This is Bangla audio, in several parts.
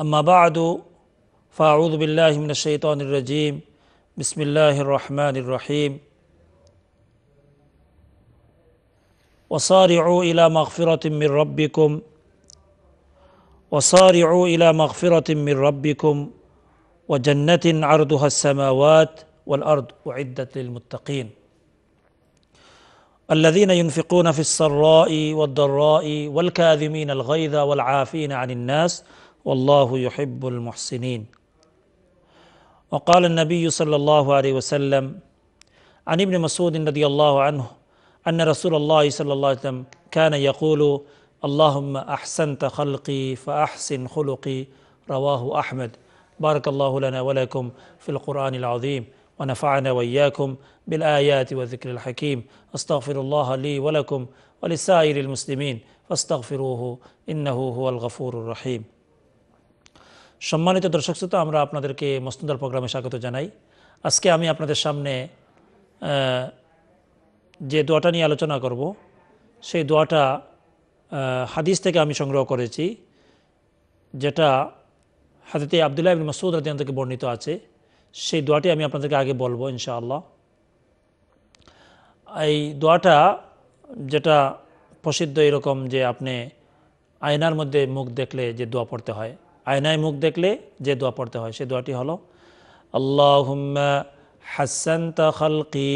أما بعد فأعوذ بالله من الشيطان الرجيم بسم الله الرحمن الرحيم وصارعوا إلى مغفرة من ربكم وصارعوا إلى مغفرة من ربكم وجنة عرضها السماوات والأرض أعدت للمتقين الذين ينفقون في السراء والضراء والكاذمين الغيظ والعافين عن الناس ۖ والله يحب المحسنين وقال النبي صلى الله عليه وسلم عن ابن مسعود رضي الله عنه أن رسول الله صلى الله عليه وسلم كان يقول اللهم أحسنت خلقي فأحسن خلقي رواه أحمد بارك الله لنا ولكم في القرآن العظيم ونفعنا وإياكم بالآيات والذكر الحكيم أستغفر الله لي ولكم ولسائر المسلمين فاستغفروه إنه هو الغفور الرحيم সম্মানিত দর্শক শ্রোতা আমরা আপনাদেরকে মস্তন্দার প্রোগ্রামে স্বাগত জানাই আজকে আমি আপনাদের সামনে যে দোয়াটা নিয়ে আলোচনা করব সেই দোয়াটা হাদিস থেকে আমি সংগ্রহ করেছি যেটা হাদিতে আবদুল্লাহ ইবিন মাসুদ রাজিয়ান থেকে বর্ণিত আছে সেই দোয়াটি আমি আপনাদেরকে আগে বলবো ইনশাআল্লাহ এই দোয়াটা যেটা প্রসিদ্ধ এরকম যে আপনি আয়নার মধ্যে মুখ দেখলে যে দোয়া পড়তে হয় আয়নায় মুখ দেখলে যে দোয়া পড়তে হয় সে দোয়াটি হলো আল্লাহ হাসান খালকি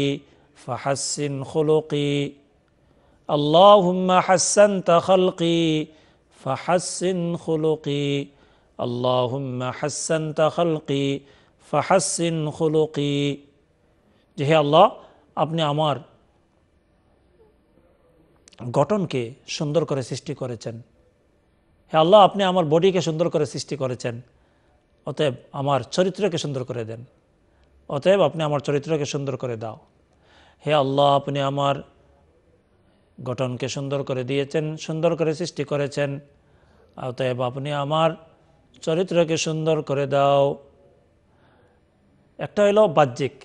ফাহাসিন খোলকি আল্লাহ হাসান খালকি ফাহাসিন খোলকি আল্লাহ হাসান খালকি ফাহাসিন খোলকি যে হে আল্লাহ আপনি আমার গঠনকে সুন্দর করে সৃষ্টি করেছেন হে আল্লাহ আপনি আমার বডিকে সুন্দর করে সৃষ্টি করেছেন অতএব আমার চরিত্রকে সুন্দর করে দেন অতএব আপনি আমার চরিত্রকে সুন্দর করে দাও হে আল্লাহ আপনি আমার গঠনকে সুন্দর করে দিয়েছেন সুন্দর করে সৃষ্টি করেছেন অতএব আপনি আমার চরিত্রকে সুন্দর করে দাও একটা হইল বাহ্যিক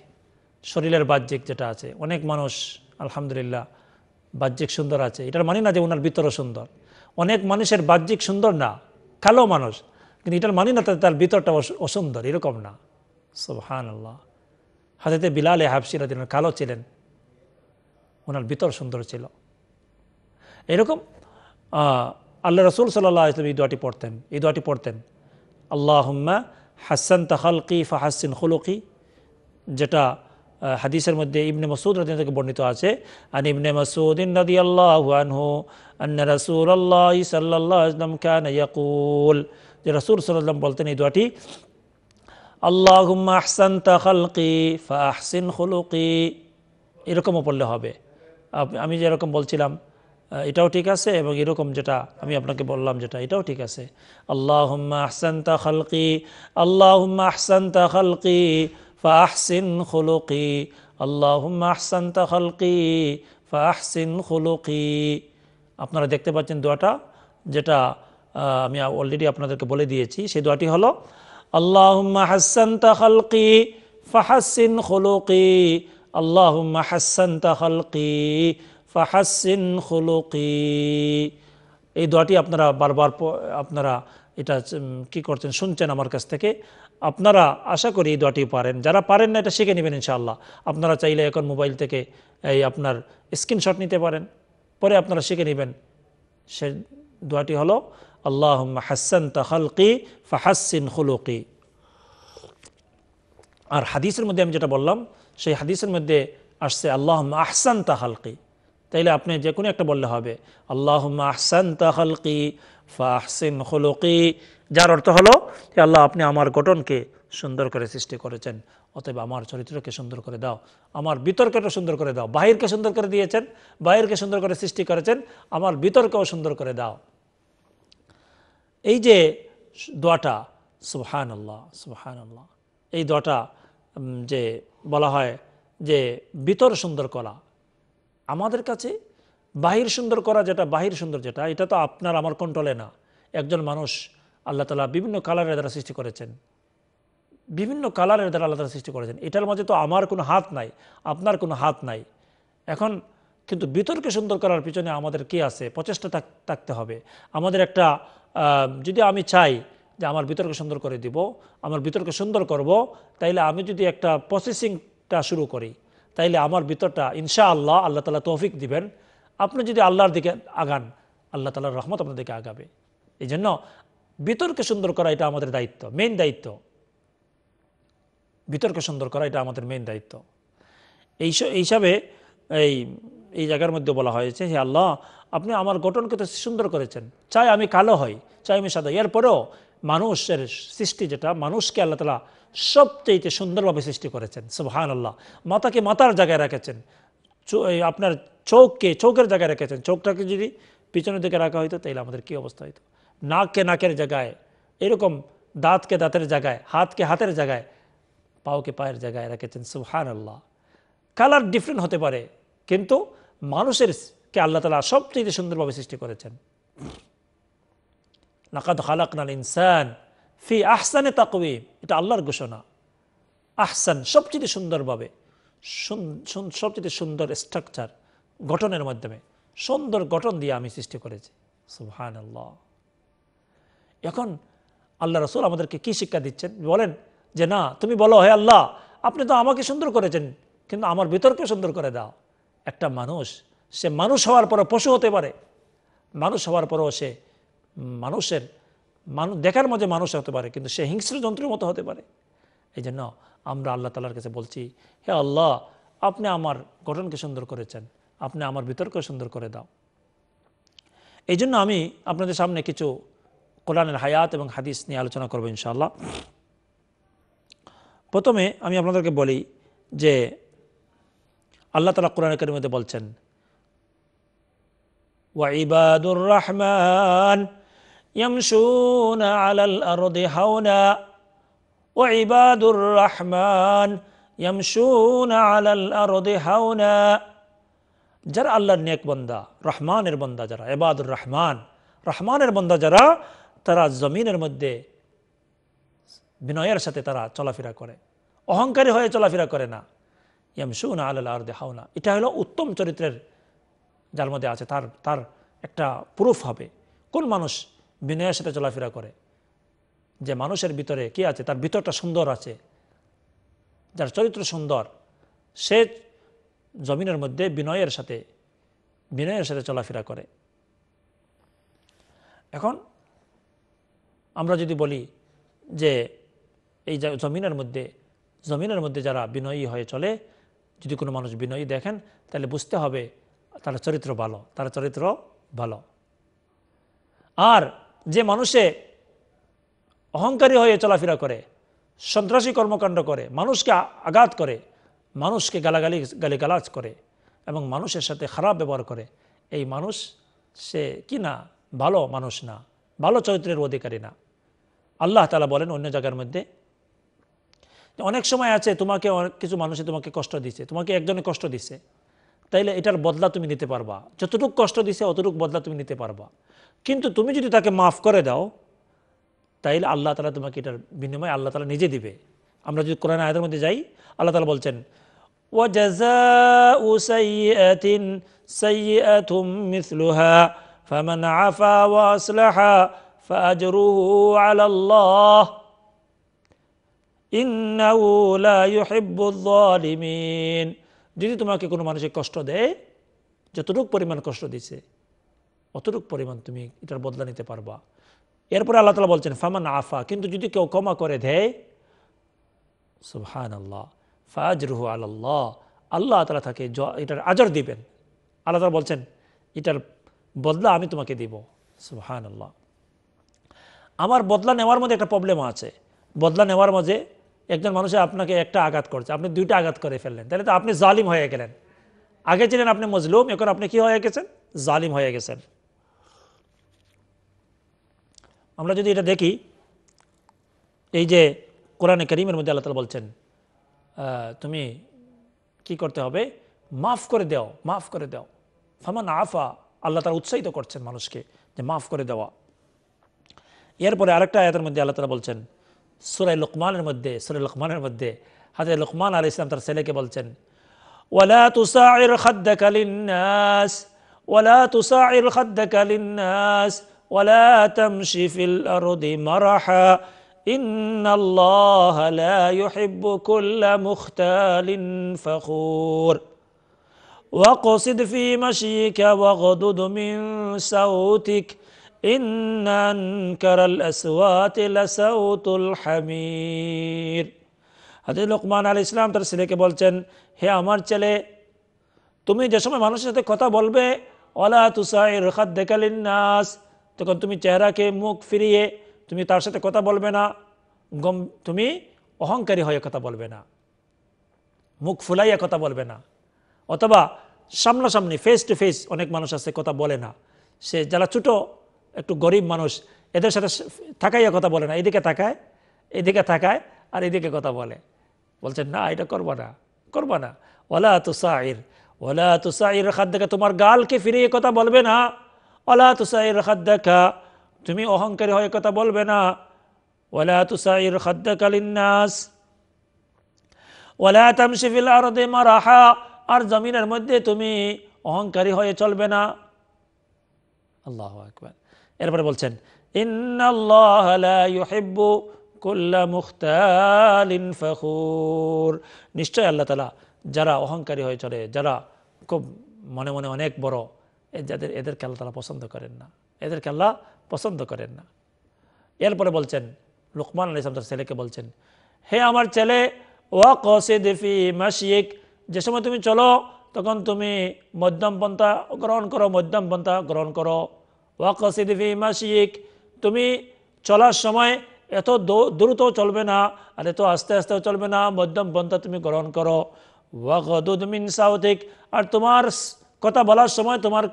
শরীরের বাহ্যিক যেটা আছে অনেক মানুষ আলহামদুলিল্লাহ বাহ্যিক সুন্দর আছে এটার মানে না যে ওনার ভিতরও সুন্দর অনেক মানুষের বাহ্যিক সুন্দর না কালো মানুষ কিন্তু এটার মানি না তার ভিতরটা অসুন্দর এরকম না সোহান আল্লাহ হাতেতে বিলালে হাফসিরা তিনি কালো ছিলেন ওনার ভিতর সুন্দর ছিল এরকম আল্লাহ রসুল সাল্লাহ এই দোয়াটি পড়তেন এই দোয়াটি পড়তেন আল্লাহ হাসান তাহলকি ফাহাসিন হলকি যেটা হাদিসের মধ্যে ইবনে মসুদ রদিন থেকে বর্ণিত আছে আন ইবনে মসুদিন রদি আল্লাহ আনহু আন্ন রসুল আল্লাহ সাল্লাহ আসলাম খান ইয়াকুল যে রসুল সাল্লাম বলতেন এই দোয়াটি আল্লাহুম্মা আহসান খালকি ফা খুলুকি এরকমও পড়লে হবে আমি যেরকম বলছিলাম এটাও ঠিক আছে এবং এরকম যেটা আমি আপনাকে বললাম যেটা এটাও ঠিক আছে আল্লাহ আহসান্তা খালকি আল্লাহ আহসান্তা খালকি فأحسن خلقي আল্লাহুম্মা আহসান্তা খলকি ফাহসিন খুলুকি আপনারা দেখতে পাচ্ছেন দোয়াটা যেটা আমি অলরেডি আপনাদেরকে বলে দিয়েছি সেই দোয়াটি হলো اللهم হাসান্তা تخلقي ফাহাসিন خلقي اللهم হাসান্তা تخلقي ফাহাসিন خلقي এই দোয়াটি আপনারা বারবার আপনারা এটা কি করছেন শুনছেন আমার কাছ থেকে আপনারা আশা করি এই দোয়াটি পারেন যারা পারেন না এটা শিখে নেবেন ইনশাআল্লাহ আপনারা চাইলে এখন মোবাইল থেকে এই আপনার স্ক্রিনশট নিতে পারেন পরে আপনারা শিখে নেবেন সে দোয়াটি হলো আল্লাহ হাসান তাহলকি ফাহাসিন হুলকি আর হাদিসের মধ্যে আমি যেটা বললাম সেই হাদিসের মধ্যে আসছে আল্লাহ আহসান তাহালকি তাইলে আপনি যে কোনো একটা বললে হবে আল্লাহ আহসান তাহালকি ফাহসিন হুলকি যার অর্থ হলো যে আল্লাহ আপনি আমার গঠনকে সুন্দর করে সৃষ্টি করেছেন অতএব আমার চরিত্রকে সুন্দর করে দাও আমার বিতর্কটা সুন্দর করে দাও বাহিরকে সুন্দর করে দিয়েছেন বাহিরকে সুন্দর করে সৃষ্টি করেছেন আমার বিতর্কও সুন্দর করে দাও এই যে দোয়াটা সুবহান আল্লাহ সুবহান আল্লাহ এই দোয়াটা যে বলা হয় যে বিতর সুন্দর করা আমাদের কাছে বাহির সুন্দর করা যেটা বাহির সুন্দর যেটা এটা তো আপনার আমার কন্ট্রোলে না একজন মানুষ আল্লাহ তালা বিভিন্ন কালারের দ্বারা সৃষ্টি করেছেন বিভিন্ন কালারের দ্বারা আল্লাহ তালা সৃষ্টি করেছেন এটার মাঝে তো আমার কোনো হাত নাই আপনার কোনো হাত নাই এখন কিন্তু বিতর্কে সুন্দর করার পিছনে আমাদের কি আছে প্রচেষ্টা থাকতে হবে আমাদের একটা যদি আমি চাই যে আমার বিতর্ক সুন্দর করে দিব আমার বিতর্ক সুন্দর করব তাইলে আমি যদি একটা প্রসেসিংটা শুরু করি তাইলে আমার বিতরটা ইনশা আল্লাহ আল্লাহ তালা তৌফিক দিবেন আপনি যদি আল্লাহর দিকে আগান আল্লাহ তালার রহমত আপনার দিকে আগাবে এই জন্য বিতর্কে সুন্দর করা এটা আমাদের দায়িত্ব মেন দায়িত্ব বিতর্কে সুন্দর করা এটা আমাদের মেন দায়িত্ব এই হিসাবে এই এই জায়গার মধ্যে বলা হয়েছে হে আল্লাহ আপনি আমার গঠনকে তো সুন্দর করেছেন চাই আমি কালো হই চাই আমি সাদা এরপরেও মানুষের সৃষ্টি যেটা মানুষকে আল্লাহ তালা সবচেয়ে সুন্দরভাবে সৃষ্টি করেছেন সুবহান আল্লাহ মাথাকে মাথার জায়গায় রেখেছেন আপনার চোখকে চোখের জায়গায় রেখেছেন চোখটাকে যদি পিছনের দিকে রাখা হইতো তাহলে আমাদের কী অবস্থা হইতো নাককে নাকের জায়গায় এরকম দাঁতকে দাঁতের জায়গায় হাতকে হাতের জায়গায় পাওকে পায়ের জায়গায় রেখেছেন সুহান আল্লাহ কালার ডিফারেন্ট হতে পারে কিন্তু মানুষের কে আল্লাহ তালা সবচেয়ে সুন্দরভাবে সৃষ্টি করেছেন নাকাদ খালাকনাল ইনসান ফি আহসানে তাকবি এটা আল্লাহর ঘোষণা আহসান সবচেয়ে সুন্দরভাবে সবচেয়ে সুন্দর স্ট্রাকচার গঠনের মাধ্যমে সুন্দর গঠন দিয়ে আমি সৃষ্টি করেছি সুহান আল্লাহ এখন আল্লাহ রসুল আমাদেরকে কি শিক্ষা দিচ্ছেন বলেন যে না তুমি বলো হে আল্লাহ আপনি তো আমাকে সুন্দর করেছেন কিন্তু আমার বিতর্কে সুন্দর করে দাও একটা মানুষ সে মানুষ হওয়ার পরে পশু হতে পারে মানুষ হওয়ার পরেও সে মানুষের মানুষ দেখার মধ্যে মানুষ হতে পারে কিন্তু সে হিংস্র যন্ত্রের মতো হতে পারে এই জন্য আমরা আল্লাহ তালার কাছে বলছি হে আল্লাহ আপনি আমার গঠনকে সুন্দর করেছেন আপনি আমার বিতর্ক সুন্দর করে দাও এই জন্য আমি আপনাদের সামনে কিছু কোরআনের হায়াত এবং হাদিস নিয়ে আলোচনা করবো ইনশাল্লাহ প্রথমে আমি আপনাদেরকে বলি যে আল্লাহ তালা কোরআন একাডেমিতে বলছেন ওয়াইবাদুর রহমান يمشون على الأرض هونا وعباد الرحمن يمشون على الأرض هونا যারা আল্লাহর নেক বন্দা রহমানের বন্দা যারা এবাদুর রহমান রহমানের বন্দা যারা তারা জমিনের মধ্যে বিনয়ের সাথে তারা চলাফেরা করে অহংকারী হয়ে চলাফেরা করে না ইয়ামসুনা আল্লাহ আর দেহাওনা এটা হলো উত্তম চরিত্রের যার মধ্যে আছে তার তার একটা প্রুফ হবে কোন মানুষ বিনয়ের সাথে চলাফেরা করে যে মানুষের ভিতরে কি আছে তার ভিতরটা সুন্দর আছে যার চরিত্র সুন্দর সে জমিনের মধ্যে বিনয়ের সাথে বিনয়ের সাথে চলাফেরা করে এখন আমরা যদি বলি যে এই জমিনের মধ্যে জমিনের মধ্যে যারা বিনয়ী হয়ে চলে যদি কোনো মানুষ বিনয়ী দেখেন তাহলে বুঝতে হবে তার চরিত্র ভালো তার চরিত্র ভালো আর যে মানুষে অহংকারী হয়ে চলাফেরা করে সন্ত্রাসী কর্মকাণ্ড করে মানুষকে আঘাত করে মানুষকে গালাগালি গালিগালাজ করে এবং মানুষের সাথে খারাপ ব্যবহার করে এই মানুষ সে কি না ভালো মানুষ না ভালো চরিত্রের অধিকারী না আল্লাহ তালা বলেন অন্য জায়গার মধ্যে অনেক সময় আছে তোমাকে কিছু মানুষে তোমাকে কষ্ট দিছে তোমাকে একজনে কষ্ট দিছে তাইলে এটার বদলা তুমি নিতে পারবা যতটুক কষ্ট দিছে অতটুক বদলা তুমি নিতে পারবা কিন্তু তুমি যদি তাকে মাফ করে দাও তাইলে আল্লাহ তালা তোমাকে এটার বিনিময়ে আল্লাহ তালা নিজে দিবে আমরা যদি কোরআন আয়দের মধ্যে যাই আল্লাহ তালা বলছেন জাজা ও সাই সাই فمن عفا وأصلح فأجره على الله ইন্নাউ لا يحب الظالمين যদি তোমাকে কোনো মানুষের কষ্ট দেয় যতটুক পরিমাণ কষ্ট দিছে অতটুক পরিমাণ তুমি এটার বদলা নিতে পারবা এরপরে আল্লাহ তালা বলছেন ফামান আফা কিন্তু যদি কেউ ক্ষমা করে দেয় সুহান আল্লাহ ফাজ রুহ আল্লাহ আল্লাহ তালা তাকে এটার আজর দিবেন আল্লাহ তালা বলছেন এটার বদলা আমি তোমাকে দিব সুহান আল্লাহ আমার বদলা নেওয়ার মধ্যে একটা প্রবলেম আছে বদলা নেওয়ার মাঝে একজন মানুষে আপনাকে একটা আঘাত করছে আপনি দুইটা আঘাত করে ফেললেন তাহলে তো আপনি জালিম হয়ে গেলেন আগে ছিলেন আপনি মজলুম এখন আপনি কি হয়ে গেছেন জালিম হয়ে গেছেন আমরা যদি এটা দেখি এই যে কোরআনে করিমের মধ্যে আল্লাহ তালা বলছেন তুমি কি করতে হবে মাফ করে দাও মাফ করে দাও ফামান আফা আল্লাহ তারা উৎসাহিত করছেন মানুষকে যে মাফ করে দেওয়া এরপরে আরেকটা আয়াতের মধ্যে আল্লাহ তালা বলছেন সুরাই লোকমানের মধ্যে সুরাই লোকমানের মধ্যে হাতে লোকমান আলী ইসলাম তার ছেলেকে বলছেন ওয়ালা তুসাইর খাদ্দাক লিন্নাস ওয়ালা তুসাইর খাদ্দাক লিন্নাস ওয়ালা তামশি ফিল আরদি মারাহা ان আল্লাহ لا يحب كل مختال فخور وقصد في مشيك وغضض من صوتك إن أنكر الأصوات لصوت الحمير হাজর লোকমান আল ইসলাম তার ছেলেকে বলছেন হে আমার ছেলে তুমি যে সময় মানুষের সাথে কথা বলবে ওলা তুসাই রেখাত দেখালিন নাস তখন তুমি চেহারাকে মুখ ফিরিয়ে তুমি তার সাথে কথা বলবে না গম তুমি অহংকারী হয়ে কথা বলবে না মুখ ফুলাইয়া কথা বলবে না অথবা সামনাসামনি ফেস টু ফেস অনেক মানুষ আছে কথা বলে না সে যারা ছোট একটু গরিব মানুষ এদের সাথে থাকাইয়া কথা বলে না এদিকে থাকায় এদিকে থাকায় আর এদিকে কথা বলে বলছেন না এটা করবা না করবা না ওলা তুসাইর ওলা তুসাইর রাখার দেখা তোমার গালকে ফিরিয়ে কথা বলবে না ওলা তুসাইর রাখার দেখা তুমি অহংকারী হয়ে কথা বলবে না ওলা তুসাইর খাদ্দাকালিন নাস ওলা আর আরদে মারাহা আর জমিনের মধ্যে তুমি অহংকারী হয়ে চলবে না আল্লাহ আকবর এরপরে বলছেন কুল্লা নিশ্চয় আল্লাহ তালা যারা অহংকারী হয়ে চলে যারা খুব মনে মনে অনেক বড় যাদের এদেরকে আল্লাহ তালা পছন্দ করেন না এদেরকে আল্লাহ পছন্দ করেন না এরপরে বলছেন লুকমান আলী ইসলাম তার ছেলেকে বলছেন হে আমার ছেলে ওয়া কসে দেফি মাসিক যে সময় তুমি চলো তখন তুমি মধ্যম পন্থা গ্রহণ করো মধ্যম পন্থা গ্রহণ করো ওয়াকিদিফি তুমি চলার সময় এত দ্রুত চলবে না আর এত আস্তে আস্তেও চলবে না মধ্যম পন্থা তুমি গ্রহণ করো ওয়াকুদমিন সাউথিক আর তোমার কথা বলার সময় তোমার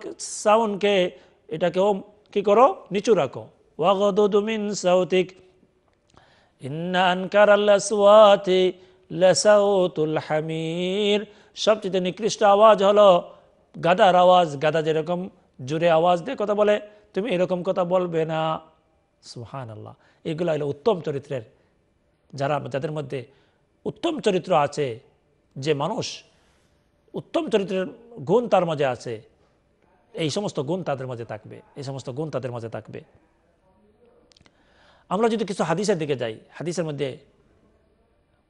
সাউন্ডকে এটাকেও কি করো নিচু রাখো ওয়াকুদমিন সাউথিক ইন্না আনকার আল্লাহ সুয়াথিক লাসাউতুল হামির সবচেয়ে নিকৃষ্ট আওয়াজ হলো গাদার আওয়াজ গাদা যেরকম জোরে আওয়াজ দিয়ে কথা বলে তুমি এরকম কথা বলবে না সুহান আল্লাহ এগুলো হলো উত্তম চরিত্রের যারা যাদের মধ্যে উত্তম চরিত্র আছে যে মানুষ উত্তম চরিত্রের গুণ তার মাঝে আছে এই সমস্ত গুণ তাদের মাঝে থাকবে এই সমস্ত গুণ তাদের মাঝে থাকবে আমরা যদি কিছু হাদিসের দিকে যাই হাদিসের মধ্যে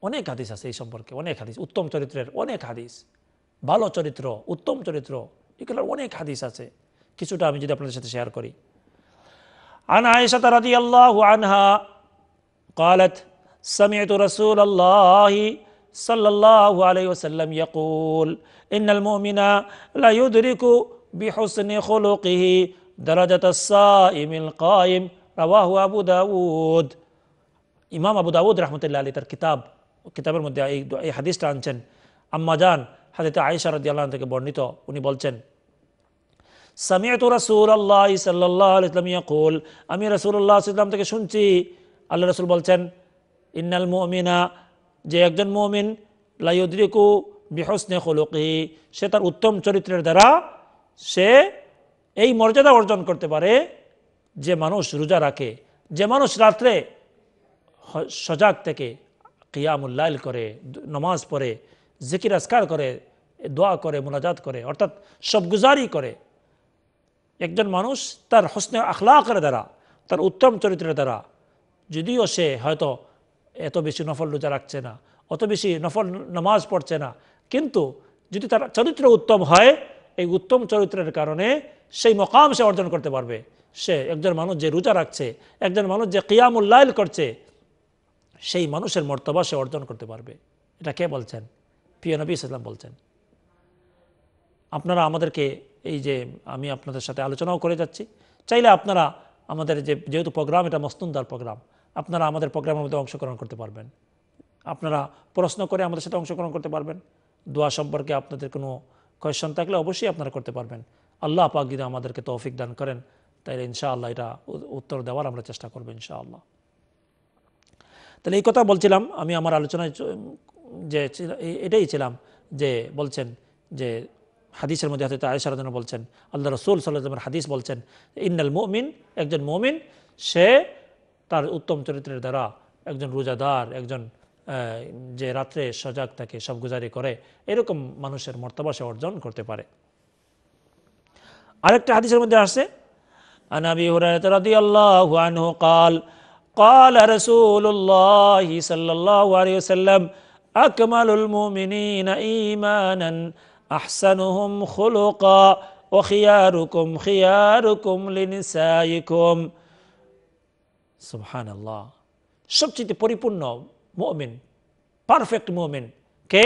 অনেক হাদিস আছে এই সম্পর্কে অনেক হাদিস উত্তম চরিত্রের অনেক হাদিস ভালো চরিত্র উত্তম চরিত্র এগুলোর অনেক হাদিস আছে কিছুটা আমি যদি আপনাদের সাথে শেয়ার করি عن عائشة رضي الله عنها قالت سمعت رسول الله صلى الله عليه وسلم يقول إن المؤمن لا يدرك بحسن خلقه درجة الصائم القائم رواه أبو داود إمام أبو داود رحمة الله عليه كتاب কিতাবের মধ্যে এই এই হাদিসটা আনছেন আম্মাজান হাদিতে আয়েশা রদি আল্লাহ থেকে বর্ণিত উনি বলছেন সামিয়াত রাসুল আল্লাহ সাল্লাহ ইসলাম ইয়াকুল আমি আল্লাহ ইসলাম থেকে শুনছি আল্লাহ রসুল বলছেন ইন্নাল মুমিনা যে একজন মুমিন লাইউদ্রিকু বিহসনে খোলকি সে তার উত্তম চরিত্রের দ্বারা সে এই মর্যাদা অর্জন করতে পারে যে মানুষ রোজা রাখে যে মানুষ রাত্রে সজাগ থেকে কিয়ামুল লাইল করে নমাজ পড়ে জিকির আসকার করে দোয়া করে মোনাজাত করে অর্থাৎ সবগুজারি করে একজন মানুষ তার হসনে আখলাকের দ্বারা তার উত্তম চরিত্রের দ্বারা যদিও সে হয়তো এত বেশি নফল রোজা রাখছে না অত বেশি নফল নামাজ পড়ছে না কিন্তু যদি তার চরিত্র উত্তম হয় এই উত্তম চরিত্রের কারণে সেই মকাম সে অর্জন করতে পারবে সে একজন মানুষ যে রোজা রাখছে একজন মানুষ যে কিয়ামুল্লাইল করছে সেই মানুষের মর্তবা সে অর্জন করতে পারবে এটা কে বলছেন প্রিয় নবী ইসলাম বলছেন আপনারা আমাদেরকে এই যে আমি আপনাদের সাথে আলোচনাও করে যাচ্ছি চাইলে আপনারা আমাদের যে যেহেতু প্রোগ্রাম এটা মস্তুনদার প্রোগ্রাম আপনারা আমাদের প্রোগ্রামের মধ্যে অংশগ্রহণ করতে পারবেন আপনারা প্রশ্ন করে আমাদের সাথে অংশগ্রহণ করতে পারবেন দোয়া সম্পর্কে আপনাদের কোনো কোয়েশন থাকলে অবশ্যই আপনারা করতে পারবেন আল্লাহ পাক যদি আমাদেরকে তৌফিক দান করেন তাই ইনশাআল্লাহ এটা উত্তর দেওয়ার আমরা চেষ্টা করবো ইনশাআল্লাহ তাহলে এই কথা বলছিলাম আমি আমার আলোচনায় যে এটাই ছিলাম যে বলছেন যে হাদিসের মধ্যে হাতে আয়সার জন্য বলছেন আল্লাহ রসুল সাল্লামের হাদিস বলছেন ইন্নাল মমিন একজন মমিন সে তার উত্তম চরিত্রের দ্বারা একজন রোজাদার একজন যে রাত্রে সজাগ থাকে সবগুজারি করে এরকম মানুষের মর্তবা সে অর্জন করতে পারে আরেকটা হাদিসের মধ্যে আসে আনাবি হুরায়রা রাদিয়াল্লাহু আনহু কাল قال رسول الله صلى الله عليه وسلم أكمل المؤمنين إيمانا أحسنهم خلقا وخياركم خياركم لنسائكم سبحان الله সবচেয়ে পরিপূর্ণ মুমিন পারফেক্ট মুমিন কে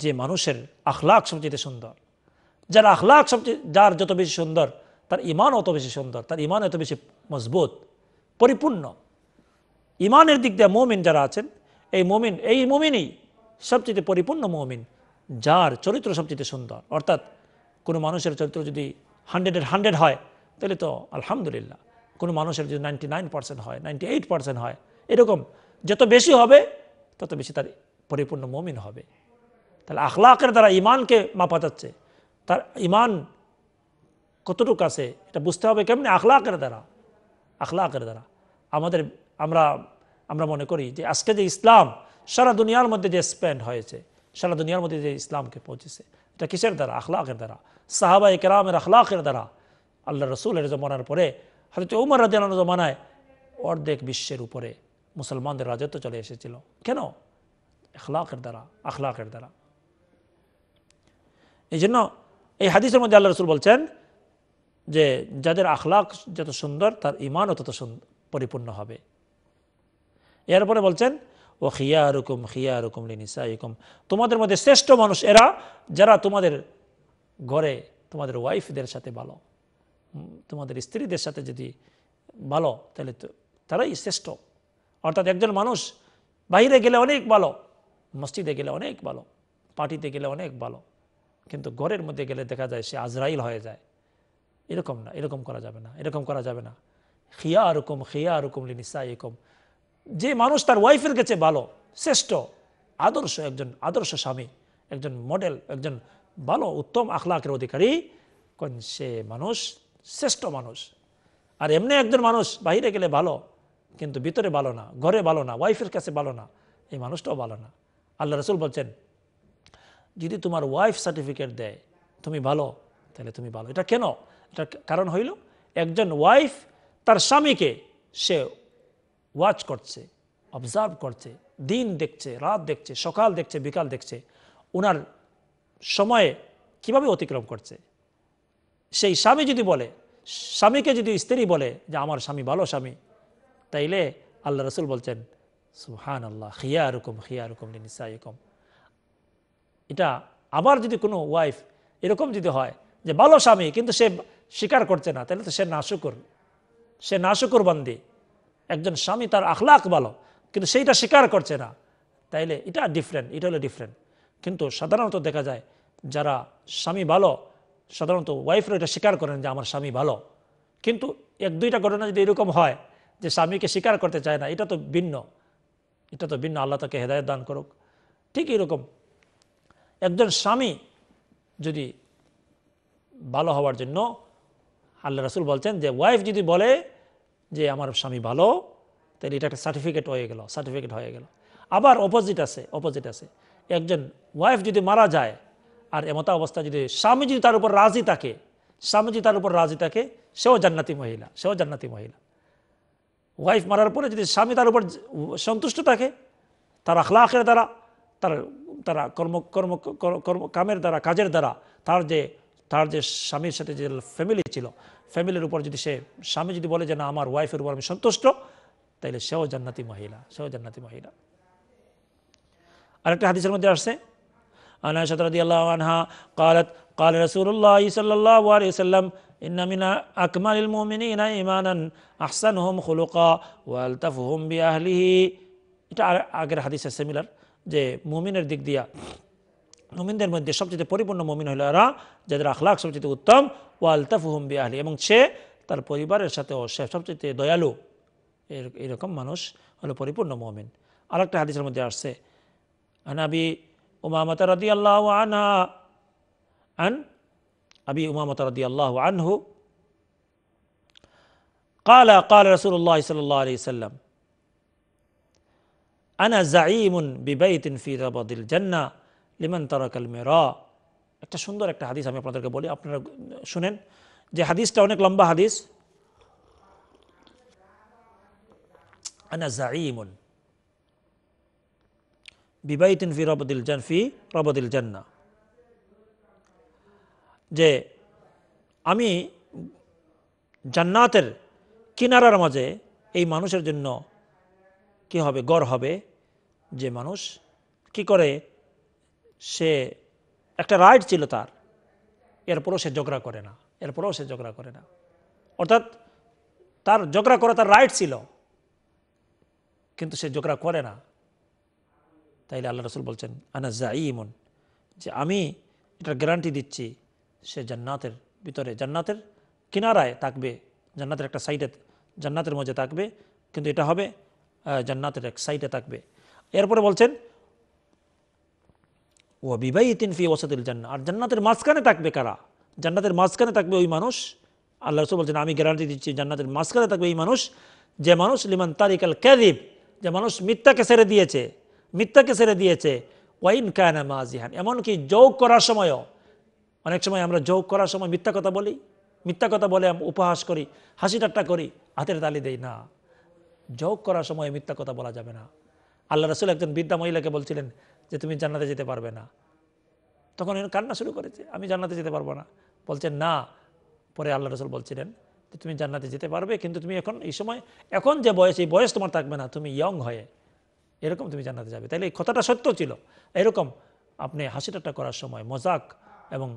যে মানুষের আখলাখ সবচেয়ে সুন্দর যার আখলাখ সবচেয়ে যার যত বেশি সুন্দর তার ইমান অত বেশি সুন্দর তার ইমান এত বেশি মজবুত পরিপূর্ণ ইমানের দিক দিয়ে মৌমিন যারা আছেন এই মমিন এই মমিনই সবচেয়ে পরিপূর্ণ মমিন যার চরিত্র সবচেয়ে সুন্দর অর্থাৎ কোনো মানুষের চরিত্র যদি হান্ড্রেডের হান্ড্রেড হয় তাহলে তো আলহামদুলিল্লাহ কোনো মানুষের যদি নাইনটি নাইন পার্সেন্ট হয় নাইনটি এইট পার্সেন্ট হয় এরকম যত বেশি হবে তত বেশি তার পরিপূর্ণ মমিন হবে তাহলে আখলাকের দ্বারা ইমানকে মাপা যাচ্ছে তার ইমান কতটুকু আছে এটা বুঝতে হবে কেমনি আখলাকের দ্বারা আখলাকের দ্বারা আমাদের আমরা আমরা মনে করি যে আজকে যে ইসলাম সারা দুনিয়ার মধ্যে যে স্পেন্ড হয়েছে সারা দুনিয়ার মধ্যে যে ইসলামকে পৌঁছেছে এটা কিসের দ্বারা আখলাকের দ্বারা সাহাবা একরামের আখলাকের দ্বারা আল্লাহ রসুলের জমানার পরে হয়তো উমর রাজিয়ানোর জমানায় অর্ধেক বিশ্বের উপরে মুসলমানদের রাজত্ব চলে এসেছিল কেন আখলাকের দ্বারা আখলাকের দ্বারা এই জন্য এই হাদিসের মধ্যে আল্লাহ রসুল বলছেন যে যাদের আখলাক যত সুন্দর তার ইমানও তত পরিপূর্ণ হবে এরপরে বলছেন ও খিয়া রুকুম খিয়া রুকুম লিনিসা ইকুম তোমাদের মধ্যে শ্রেষ্ঠ মানুষ এরা যারা তোমাদের ঘরে তোমাদের ওয়াইফদের সাথে ভালো তোমাদের স্ত্রীদের সাথে যদি ভালো তাহলে তারাই শ্রেষ্ঠ অর্থাৎ একজন মানুষ বাইরে গেলে অনেক ভালো মসজিদে গেলে অনেক ভালো পার্টিতে গেলে অনেক ভালো কিন্তু ঘরের মধ্যে গেলে দেখা যায় সে আজরাইল হয়ে যায় এরকম না এরকম করা যাবে না এরকম করা যাবে না খিয়া আরকম খিয়া আরকম লিনিসা এরকম যে মানুষ তার ওয়াইফের কাছে ভালো শ্রেষ্ঠ আদর্শ একজন আদর্শ স্বামী একজন মডেল একজন ভালো উত্তম আখলাকের অধিকারী কোন সে মানুষ শ্রেষ্ঠ মানুষ আর এমনি একজন মানুষ বাহিরে গেলে ভালো কিন্তু ভিতরে ভালো না ঘরে ভালো না ওয়াইফের কাছে ভালো না এই মানুষটাও ভালো না আল্লাহ রসুল বলছেন যদি তোমার ওয়াইফ সার্টিফিকেট দেয় তুমি ভালো তাহলে তুমি ভালো এটা কেন তার কারণ হইল একজন ওয়াইফ তার স্বামীকে সে ওয়াচ করছে অবজার্ভ করছে দিন দেখছে রাত দেখছে সকাল দেখছে বিকাল দেখছে ওনার সময়ে কিভাবে অতিক্রম করছে সেই স্বামী যদি বলে স্বামীকে যদি স্ত্রী বলে যে আমার স্বামী ভালো স্বামী তাইলে আল্লাহ রসুল বলছেন সুহান আল্লাহ খিয়া রুকুম খিয়া রুকুম নিসাইকম এটা আবার যদি কোনো ওয়াইফ এরকম যদি হয় যে ভালো স্বামী কিন্তু সে স্বীকার করছে না তাহলে তো সে নাশুকুর সে নাশুকুর বান্দি একজন স্বামী তার আখলাক ভালো কিন্তু সেইটা স্বীকার করছে না তাইলে এটা ডিফারেন্ট এটা হলো ডিফারেন্ট কিন্তু সাধারণত দেখা যায় যারা স্বামী ভালো সাধারণত ওয়াইফরা এটা স্বীকার করেন যে আমার স্বামী ভালো কিন্তু এক দুইটা ঘটনা যদি এরকম হয় যে স্বামীকে স্বীকার করতে চায় না এটা তো ভিন্ন এটা তো ভিন্ন আল্লাহ তাকে হেদায়ত দান করুক ঠিক এরকম একজন স্বামী যদি ভালো হওয়ার জন্য আল্লাহ রাসুল বলছেন যে ওয়াইফ যদি বলে যে আমার স্বামী ভালো তাহলে এটা একটা সার্টিফিকেট হয়ে গেল সার্টিফিকেট হয়ে গেল আবার অপোজিট আছে অপোজিট আছে একজন ওয়াইফ যদি মারা যায় আর এমতা অবস্থা যদি স্বামী যদি তার উপর রাজি থাকে স্বামী যদি তার উপর রাজি থাকে সেও জান্নাতি মহিলা সেও জান্নাতি মহিলা ওয়াইফ মারার পরে যদি স্বামী তার উপর সন্তুষ্ট থাকে তার আখলাখের দ্বারা তার তারা কর্ম কর্ম কর্ম কামের দ্বারা কাজের দ্বারা তার যে তার যে স্বামীর সাথে যে ফ্যামিলি ছিল ফ্যামিলির উপর যদি সে স্বামী যদি বলে যে না আমার ওয়াইফের উপর আমি সন্তুষ্ট তাইলে সেও জান্নাতি মহিলা সেও জান্নাতি মহিলা আরেকটা হাদিসের মধ্যে আসছে আনাশাত আল্লাহ আনহা قالت قال رسول الله صلى الله عليه وسلم إن من أكمل المؤمنين إيمانا أحسنهم خلقا وألتفهم بأهله এটা আগের হাদিসের সিমিলার যে মুমিনের দিক দিয়া মমিনদের মধ্যে সবচেয়ে পরিপূর্ণ মমিন হল এরা যাদের আখলাখ সবচেয়ে উত্তম ও আলতাফ হুম্বি আহলি এবং সে তার পরিবারের সাথে সে সবচেয়ে দয়ালু এরকম মানুষ হলো পরিপূর্ণ মমিন আর একটা হাদিসের মধ্যে আসছে আনাবি উমামতা রদি আল্লাহ আনা আন আবি উমামতা রদি আল্লাহ আনহু قال قال رسول الله صلى الله عليه وسلم أنا زعيم ببيت في ربض الجنه লিমান তারাকাল মেরা একটা সুন্দর একটা হাদিস আমি আপনাদেরকে বলি আপনারা শুনেন যে হাদিসটা অনেক লম্বা হাদিস আনা বিবাহিতিন ফি রবদিল জান ফি রবদিল জান্না যে আমি জান্নাতের কিনারার মাঝে এই মানুষের জন্য কি হবে গড় হবে যে মানুষ কি করে সে একটা রাইট ছিল তার এরপরও সে ঝগড়া করে না এরপরও সে ঝগড়া করে না অর্থাৎ তার ঝগড়া করা তার রাইট ছিল কিন্তু সে ঝগড়া করে না তাইলে আল্লাহ রসুল বলছেন আনা জাইমন যে আমি এটার গ্যারান্টি দিচ্ছি সে জান্নাতের ভিতরে জান্নাতের কিনারায় থাকবে জান্নাতের একটা সাইডে জান্নাতের মধ্যে থাকবে কিন্তু এটা হবে জান্নাতের এক সাইডে থাকবে এরপরে বলছেন ও তিন ফি ওসাতুল জান্না আর জান্নাতের মাঝখানে থাকবে কারা জান্নাতের মাঝখানে থাকবে ওই মানুষ আল্লাহ রসুল বলছেন আমি গ্যারান্টি দিচ্ছি জান্নাতের মাঝখানে থাকবে এই মানুষ যে মানুষ লিমান আল ক্যাদিব যে মানুষ মিথ্যাকে সেরে দিয়েছে মিথ্যাকে সেরে দিয়েছে ওয়াইন কায়না মাজিহান এমনকি যোগ করার সময়ও অনেক সময় আমরা যোগ করার সময় মিথ্যা কথা বলি মিথ্যা কথা বলে আমি উপহাস করি হাসি ঠাট্টা করি হাতের তালি দেই না যোগ করার সময় মিথ্যা কথা বলা যাবে না আল্লাহ রসুল একজন বৃদ্ধা মহিলাকে বলছিলেন যে তুমি জান্নাতে যেতে পারবে না তখন কান্না শুরু করেছে আমি জান্নাতে যেতে পারবো না বলছেন না পরে আল্লাহ রসুল বলছিলেন তুমি জান্নাতে যেতে পারবে কিন্তু তুমি এখন এই সময় এখন যে বয়স এই বয়স তোমার থাকবে না তুমি ইয়ং হয়ে এরকম তুমি জান্নাতে যাবে তাহলে এই কথাটা সত্য ছিল এরকম আপনি হাসিটাটা করার সময় মজাক এবং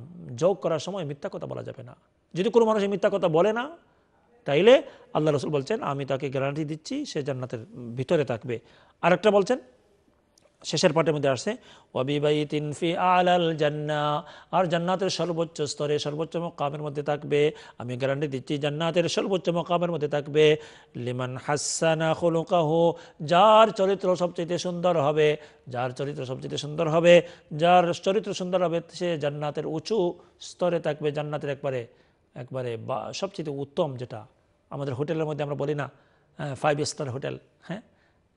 যোগ করার সময় মিথ্যা কথা বলা যাবে না যদি কোনো মানুষ মিথ্যা কথা বলে না তাইলে আল্লাহ রসুল বলছেন আমি তাকে গ্যারান্টি দিচ্ছি সে জান্নাতের ভিতরে থাকবে আরেকটা বলছেন শেষের পাটের মধ্যে আসছে আর জান্নাতের সর্বোচ্চ স্তরে সর্বোচ্চ মকামের মধ্যে থাকবে আমি গ্যারান্টি দিচ্ছি জান্নাতের সর্বোচ্চ মকামের মধ্যে থাকবে লিমান হাসানা কাহো যার চরিত্র সবচেয়ে সুন্দর হবে যার চরিত্র সবচেয়ে সুন্দর হবে যার চরিত্র সুন্দর হবে সে জান্নাতের উঁচু স্তরে থাকবে জান্নাতের একবারে একবারে বা সবচেয়ে উত্তম যেটা আমাদের হোটেলের মধ্যে আমরা বলি না ফাইভ হ্যাঁ, স্টার হোটেল হ্যাঁ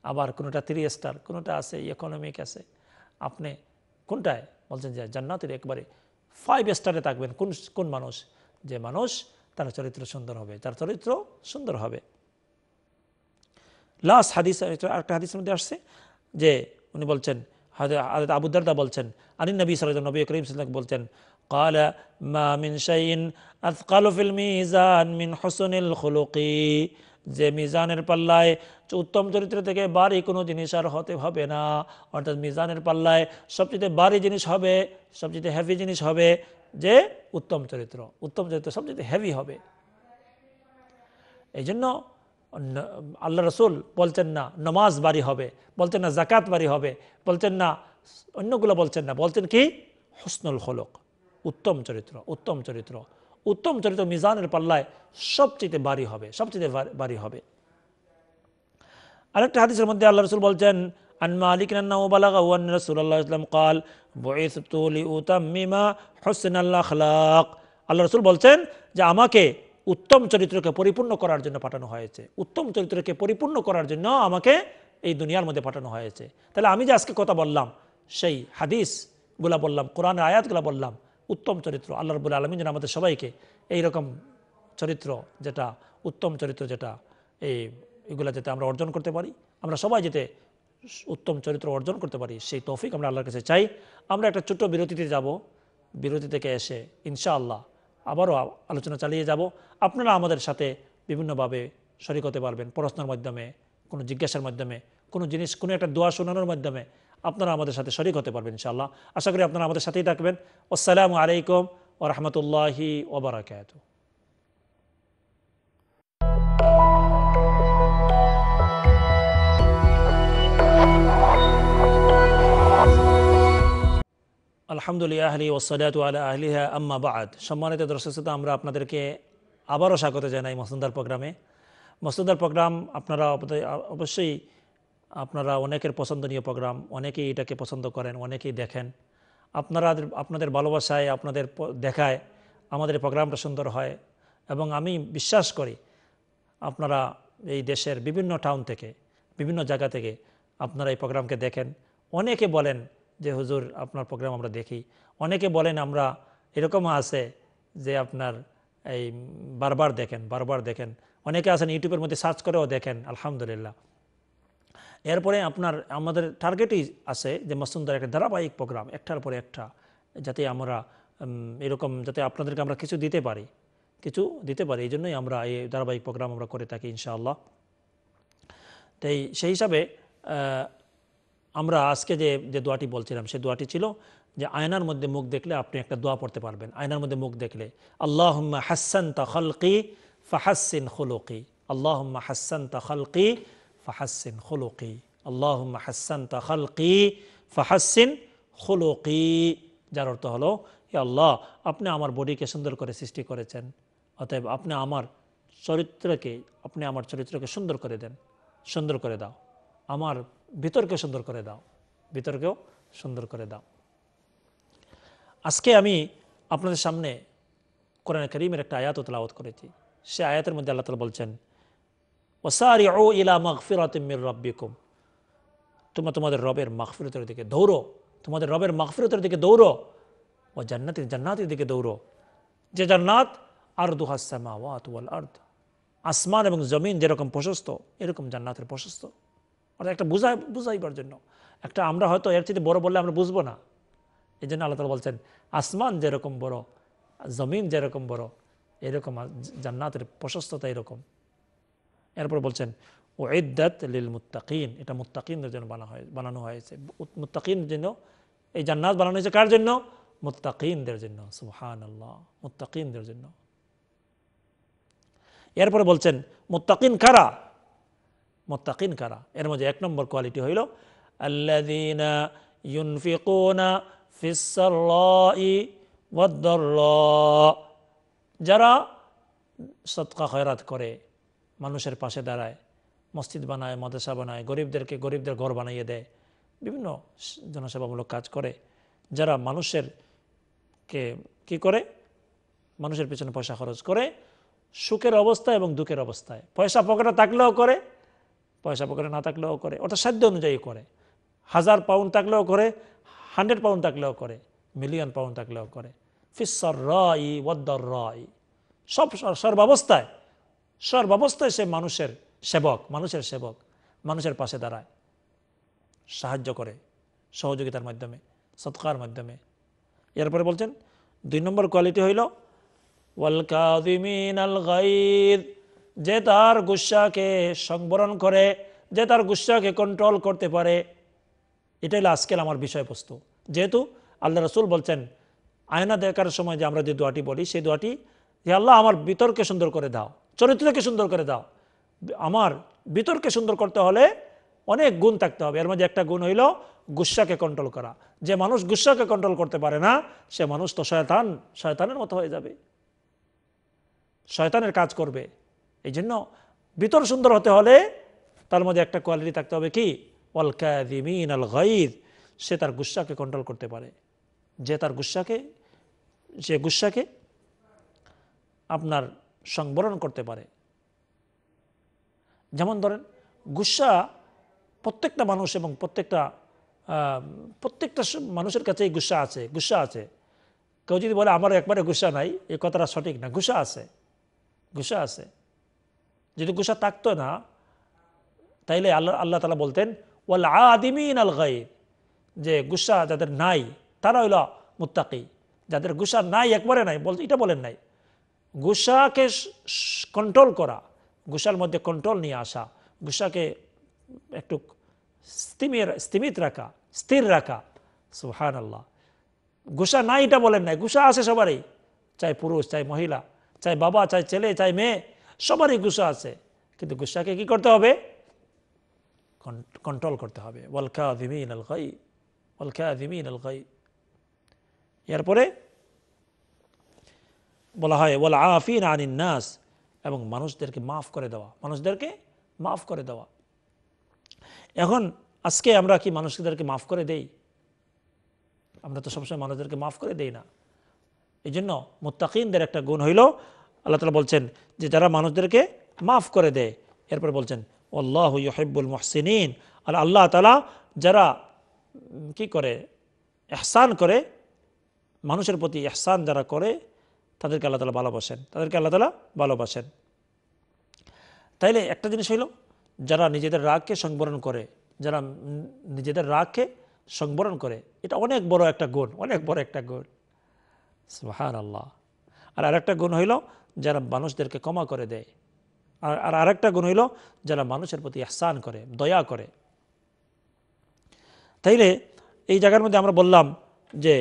আবার কোনোটা থ্রি স্টার কোনোটা আছে ইকোনমিক আছে আপনি কোনটায় বলছেন যে জান্নাতের একবারে ফাইভ স্টারে থাকবেন কোন কোন মানুষ যে মানুষ তার চরিত্র সুন্দর হবে তার চরিত্র সুন্দর হবে লাস্ট হাদিস একটা হাদিসের মধ্যে আসছে যে উনি বলছেন আবুদ্দারদা বলছেন আলী নবী সাল নবী করিম সালাম বলছেন কালা মা মিন শাইন أثقل في الميزان মিন حسن الخلق যে মিজানের পাল্লায় উত্তম চরিত্র থেকে বাড়ি কোনো জিনিস আর হতে হবে না অর্থাৎ মিজানের পাল্লায় সবচেয়ে বাড়ি জিনিস হবে সবচেয়ে হেভি জিনিস হবে যে উত্তম চরিত্র উত্তম চরিত্র সবচেয়ে হেভি হবে এই জন্য আল্লাহ রসুল বলছেন না নমাজ বাড়ি হবে বলছেন না জাকাত বাড়ি হবে বলছেন না অন্যগুলো বলছেন না বলছেন কি হসনুল হলক উত্তম চরিত্র উত্তম চরিত্র উত্তম চরিত্র মিজানের পাল্লায় সবচেয়ে বাড়ি হবে সবচেয়ে বাড়ি হবে আরেকটা হাদিসের মধ্যে আল্লাহ রসুল বলছেন عن مالك أنه بلغه أن رسول الله صلى الله عليه وسلم قال بعثت لأتمم حسن الأخلاق আল্লাহ রসুল বলছেন যে আমাকে উত্তম চরিত্রকে পরিপূর্ণ করার জন্য পাঠানো হয়েছে উত্তম চরিত্রকে পরিপূর্ণ করার জন্য আমাকে এই দুনিয়ার মধ্যে পাঠানো হয়েছে তাহলে আমি যে আজকে কথা বললাম সেই হাদিসগুলা বললাম কোরআনের আয়াতগুলা বললাম উত্তম চরিত্র আল্লাহ রবুল আলমী যেন আমাদের সবাইকে এই রকম চরিত্র যেটা উত্তম চরিত্র যেটা এই এগুলো যাতে আমরা অর্জন করতে পারি আমরা সবাই যেতে উত্তম চরিত্র অর্জন করতে পারি সেই তৌফিক আমরা আল্লাহর কাছে চাই আমরা একটা ছোট্ট বিরতিতে যাব বিরতি থেকে এসে ইনশাআল্লাহ আবারও আলোচনা চালিয়ে যাব আপনারা আমাদের সাথে বিভিন্নভাবে শরিক হতে পারবেন পড়াশোনার মাধ্যমে কোনো জিজ্ঞাসার মাধ্যমে কোনো জিনিস কোনো একটা দোয়া শোনানোর মাধ্যমে আপনারা আমাদের সাথে শরিক হতে পারবেন ইনশাআল্লাহ আশা করি আপনারা আমাদের সাথেই থাকবেন আসসালামু আলাইকুম ও রহমতুল্লাহি ওবরাকাত আলহামদুলিল্লাহ আহলি ওসলাত আলা আহলিহা আম্মা বাদ সম্মানিত দর্শক শ্রোতা আমরা আপনাদেরকে আবারও স্বাগত জানাই মসুন্দার প্রোগ্রামে মসুন্দার প্রোগ্রাম আপনারা অবশ্যই আপনারা অনেকের পছন্দনীয় প্রোগ্রাম অনেকেই এটাকে পছন্দ করেন অনেকেই দেখেন আপনারা আপনাদের ভালোবাসায় আপনাদের দেখায় আমাদের প্রোগ্রামটা সুন্দর হয় এবং আমি বিশ্বাস করি আপনারা এই দেশের বিভিন্ন টাউন থেকে বিভিন্ন জায়গা থেকে আপনারা এই প্রোগ্রামকে দেখেন অনেকে বলেন যে হুজুর আপনার প্রোগ্রাম আমরা দেখি অনেকে বলেন আমরা এরকম আছে যে আপনার এই বারবার দেখেন বারবার দেখেন অনেকে আছেন ইউটিউবের মধ্যে সার্চ করেও দেখেন আলহামদুলিল্লাহ এরপরে আপনার আমাদের টার্গেটই আছে যে মাসুন্দার একটা ধারাবাহিক প্রোগ্রাম একটার পরে একটা যাতে আমরা এরকম যাতে আপনাদেরকে আমরা কিছু দিতে পারি কিছু দিতে পারি এই জন্যই আমরা এই ধারাবাহিক প্রোগ্রাম আমরা করে থাকি ইনশাআল্লাহ তাই সেই হিসাবে আমরা আজকে যে যে দোয়াটি বলছিলাম সেই দোয়াটি ছিল যে আয়নার মধ্যে মুখ দেখলে আপনি একটা দোয়া পড়তে পারবেন আয়নার মধ্যে মুখ দেখলে আল্লাহ হাসান তা খলকি ফাহাসিন হলকি আল্লাহ হাসান তা ফাহাসিন খুলকি আল্লাহ হাসান খালকি ফাহাসিন খুলকি যার অর্থ হলো এ আল্লাহ আপনি আমার বডিকে সুন্দর করে সৃষ্টি করেছেন অতএব আপনি আমার চরিত্রকে আপনি আমার চরিত্রকে সুন্দর করে দেন সুন্দর করে দাও আমার বিতর্কে সুন্দর করে দাও বিতর্কেও সুন্দর করে দাও আজকে আমি আপনাদের সামনে কোরআন করিমের একটা আয়াত তলাওত করেছি সে আয়াতের মধ্যে আল্লাহ তালা বলছেন ওসারি ও ইলা মাগফিরাত মির রব্বিকুম তোমরা তোমাদের রবের মাগফিরতের দিকে দৌড়ো তোমাদের রবের মাগফিরতের দিকে দৌড়ো ও জান্নাতের জান্নাতের দিকে দৌড়ো যে জান্নাত আর দুহাসমা ওয়াত ওয়াল আর্দ আসমান এবং জমিন যেরকম প্রশস্ত এরকম জান্নাতের প্রশস্ত অর্থাৎ একটা বুঝাই বুঝাইবার জন্য একটা আমরা হয়তো এর থেকে বড় বললে আমরা বুঝবো না এই জন্য আল্লাহ বলছেন আসমান যেরকম বড় জমিন যেরকম বড় এরকম জান্নাতের প্রশস্ততা এরকম এরপর বলছেন ও ইদ্দাত লিল মুতাকিন এটা মুত্তাকিনদের জন্য বানা হয় বানানো হয়েছে মুতাকিনের জন্য এই জান্নাত বানানো হয়েছে কার জন্য মুতাকিনদের জন্য সুহান আল্লাহ মুতাকিনদের জন্য এরপরে বলছেন মুতাকিন কারা মুত্তাকিন কারা এর মধ্যে এক নম্বর কোয়ালিটি হইল আল্লাদিনা যারা সৎকা খয়রাত করে মানুষের পাশে দাঁড়ায় মসজিদ বানায় মাদেশা বানায় গরিবদেরকে গরিবদের ঘর বানাইয়ে দেয় বিভিন্ন জনসেবামূলক কাজ করে যারা মানুষের কে কি করে মানুষের পিছনে পয়সা খরচ করে সুখের অবস্থা এবং দুঃখের অবস্থায় পয়সা পকেটে থাকলেও করে পয়সা পকেটে না থাকলেও করে ওটা সাধ্য অনুযায়ী করে হাজার পাউন্ড থাকলেও করে হান্ড্রেড পাউন্ড থাকলেও করে মিলিয়ন পাউন্ড থাকলেও করে ফিসর রয় ওদ্দর রয় সব সর্বাবস্থায় সর্বাবস্থায় সে মানুষের সেবক মানুষের সেবক মানুষের পাশে দাঁড়ায় সাহায্য করে সহযোগিতার মাধ্যমে সৎকার মাধ্যমে এরপরে বলছেন দুই নম্বর কোয়ালিটি হইল যে তার গুসাকে সংবরণ করে যে তার গুসাকে কন্ট্রোল করতে পারে এটাই হলো আজকের আমার বিষয়বস্তু যেহেতু আল্লাহ রসুল বলছেন আয়না দেখার সময় যে আমরা যে দোয়াটি বলি সেই দোয়াটি যে আল্লাহ আমার বিতর্কে সুন্দর করে দাও চরিত্রকে সুন্দর করে দাও আমার বিতর্কে সুন্দর করতে হলে অনেক গুণ থাকতে হবে এর মধ্যে একটা গুণ হইল গুস্সাকে কন্ট্রোল করা যে মানুষ গুসাকে কন্ট্রোল করতে পারে না সে মানুষ তো শয়তান শয়তানের মতো হয়ে যাবে শয়তানের কাজ করবে এই জন্য বিতর সুন্দর হতে হলে তার মধ্যে একটা কোয়ালিটি থাকতে হবে কি ওয়ালকাদিমিন আল গাইদ সে তার গুসাকে কন্ট্রোল করতে পারে যে তার গুসাকে সে গুসাকে আপনার সংবরণ করতে পারে যেমন ধরেন গুসা প্রত্যেকটা মানুষ এবং প্রত্যেকটা প্রত্যেকটা মানুষের কাছেই গুসা আছে গুসা আছে কেউ যদি বলে আমার একবারে গুসা নাই এ কথাটা সঠিক না গুসা আছে গুসা আছে যদি গুসা থাকতো না তাইলে আল্লাহ আল্লাহ তালা বলতেন ওয়াল আদিমিন আল গাইব যে গুসা যাদের নাই তারা হইল মুত্তাকি যাদের গুসা নাই একবারে নাই বলতে এটা বলেন নাই গুসাকে কন্ট্রোল করা গুসার মধ্যে কন্ট্রোল নিয়ে আসা গুসাকে একটু স্থিমিত রাখা স্থির রাখা সুহান আল্লাহ গুসা নাই এটা বলেন নাই গুসা আছে সবারই চাই পুরুষ চাই মহিলা চাই বাবা চাই ছেলে চাই মেয়ে সবারই গুসা আছে কিন্তু গুসাকে কি করতে হবে কন্ট্রোল করতে হবে ওয়ালকা দিমিন আল গাই ওয়ালকা দিমিন আল গাই এরপরে বলা হয় ওয়াল আফিন আনিন নাস এবং মানুষদেরকে মাফ করে দেওয়া মানুষদেরকে মাফ করে দেওয়া এখন আজকে আমরা কি মানুষদেরকে মাফ করে দেই আমরা তো সবসময় মানুষদেরকে মাফ করে দেই না এই জন্য মোত্তাকিনদের একটা গুণ হইল আল্লাহ তালা বলছেন যে যারা মানুষদেরকে মাফ করে দেয় এরপর বলছেন আল্লাহ ইহেবুল মহসিন আর আল্লাহ তালা যারা কি করে এহসান করে মানুষের প্রতি এহসান যারা করে তাদেরকে আল্লাহ তালা ভালোবাসেন তাদেরকে আল্লাহ তালা ভালোবাসেন তাইলে একটা জিনিস হইল যারা নিজেদের রাগকে সংবরণ করে যারা নিজেদের রাগকে সংবরণ করে এটা অনেক বড় একটা গুণ অনেক বড় একটা গুণ হার আল্লাহ আর আরেকটা গুণ হইল যারা মানুষদেরকে ক্ষমা করে দেয় আর আর আরেকটা গুণ হইল যারা মানুষের প্রতি আহসান করে দয়া করে তাইলে এই জায়গার মধ্যে আমরা বললাম যে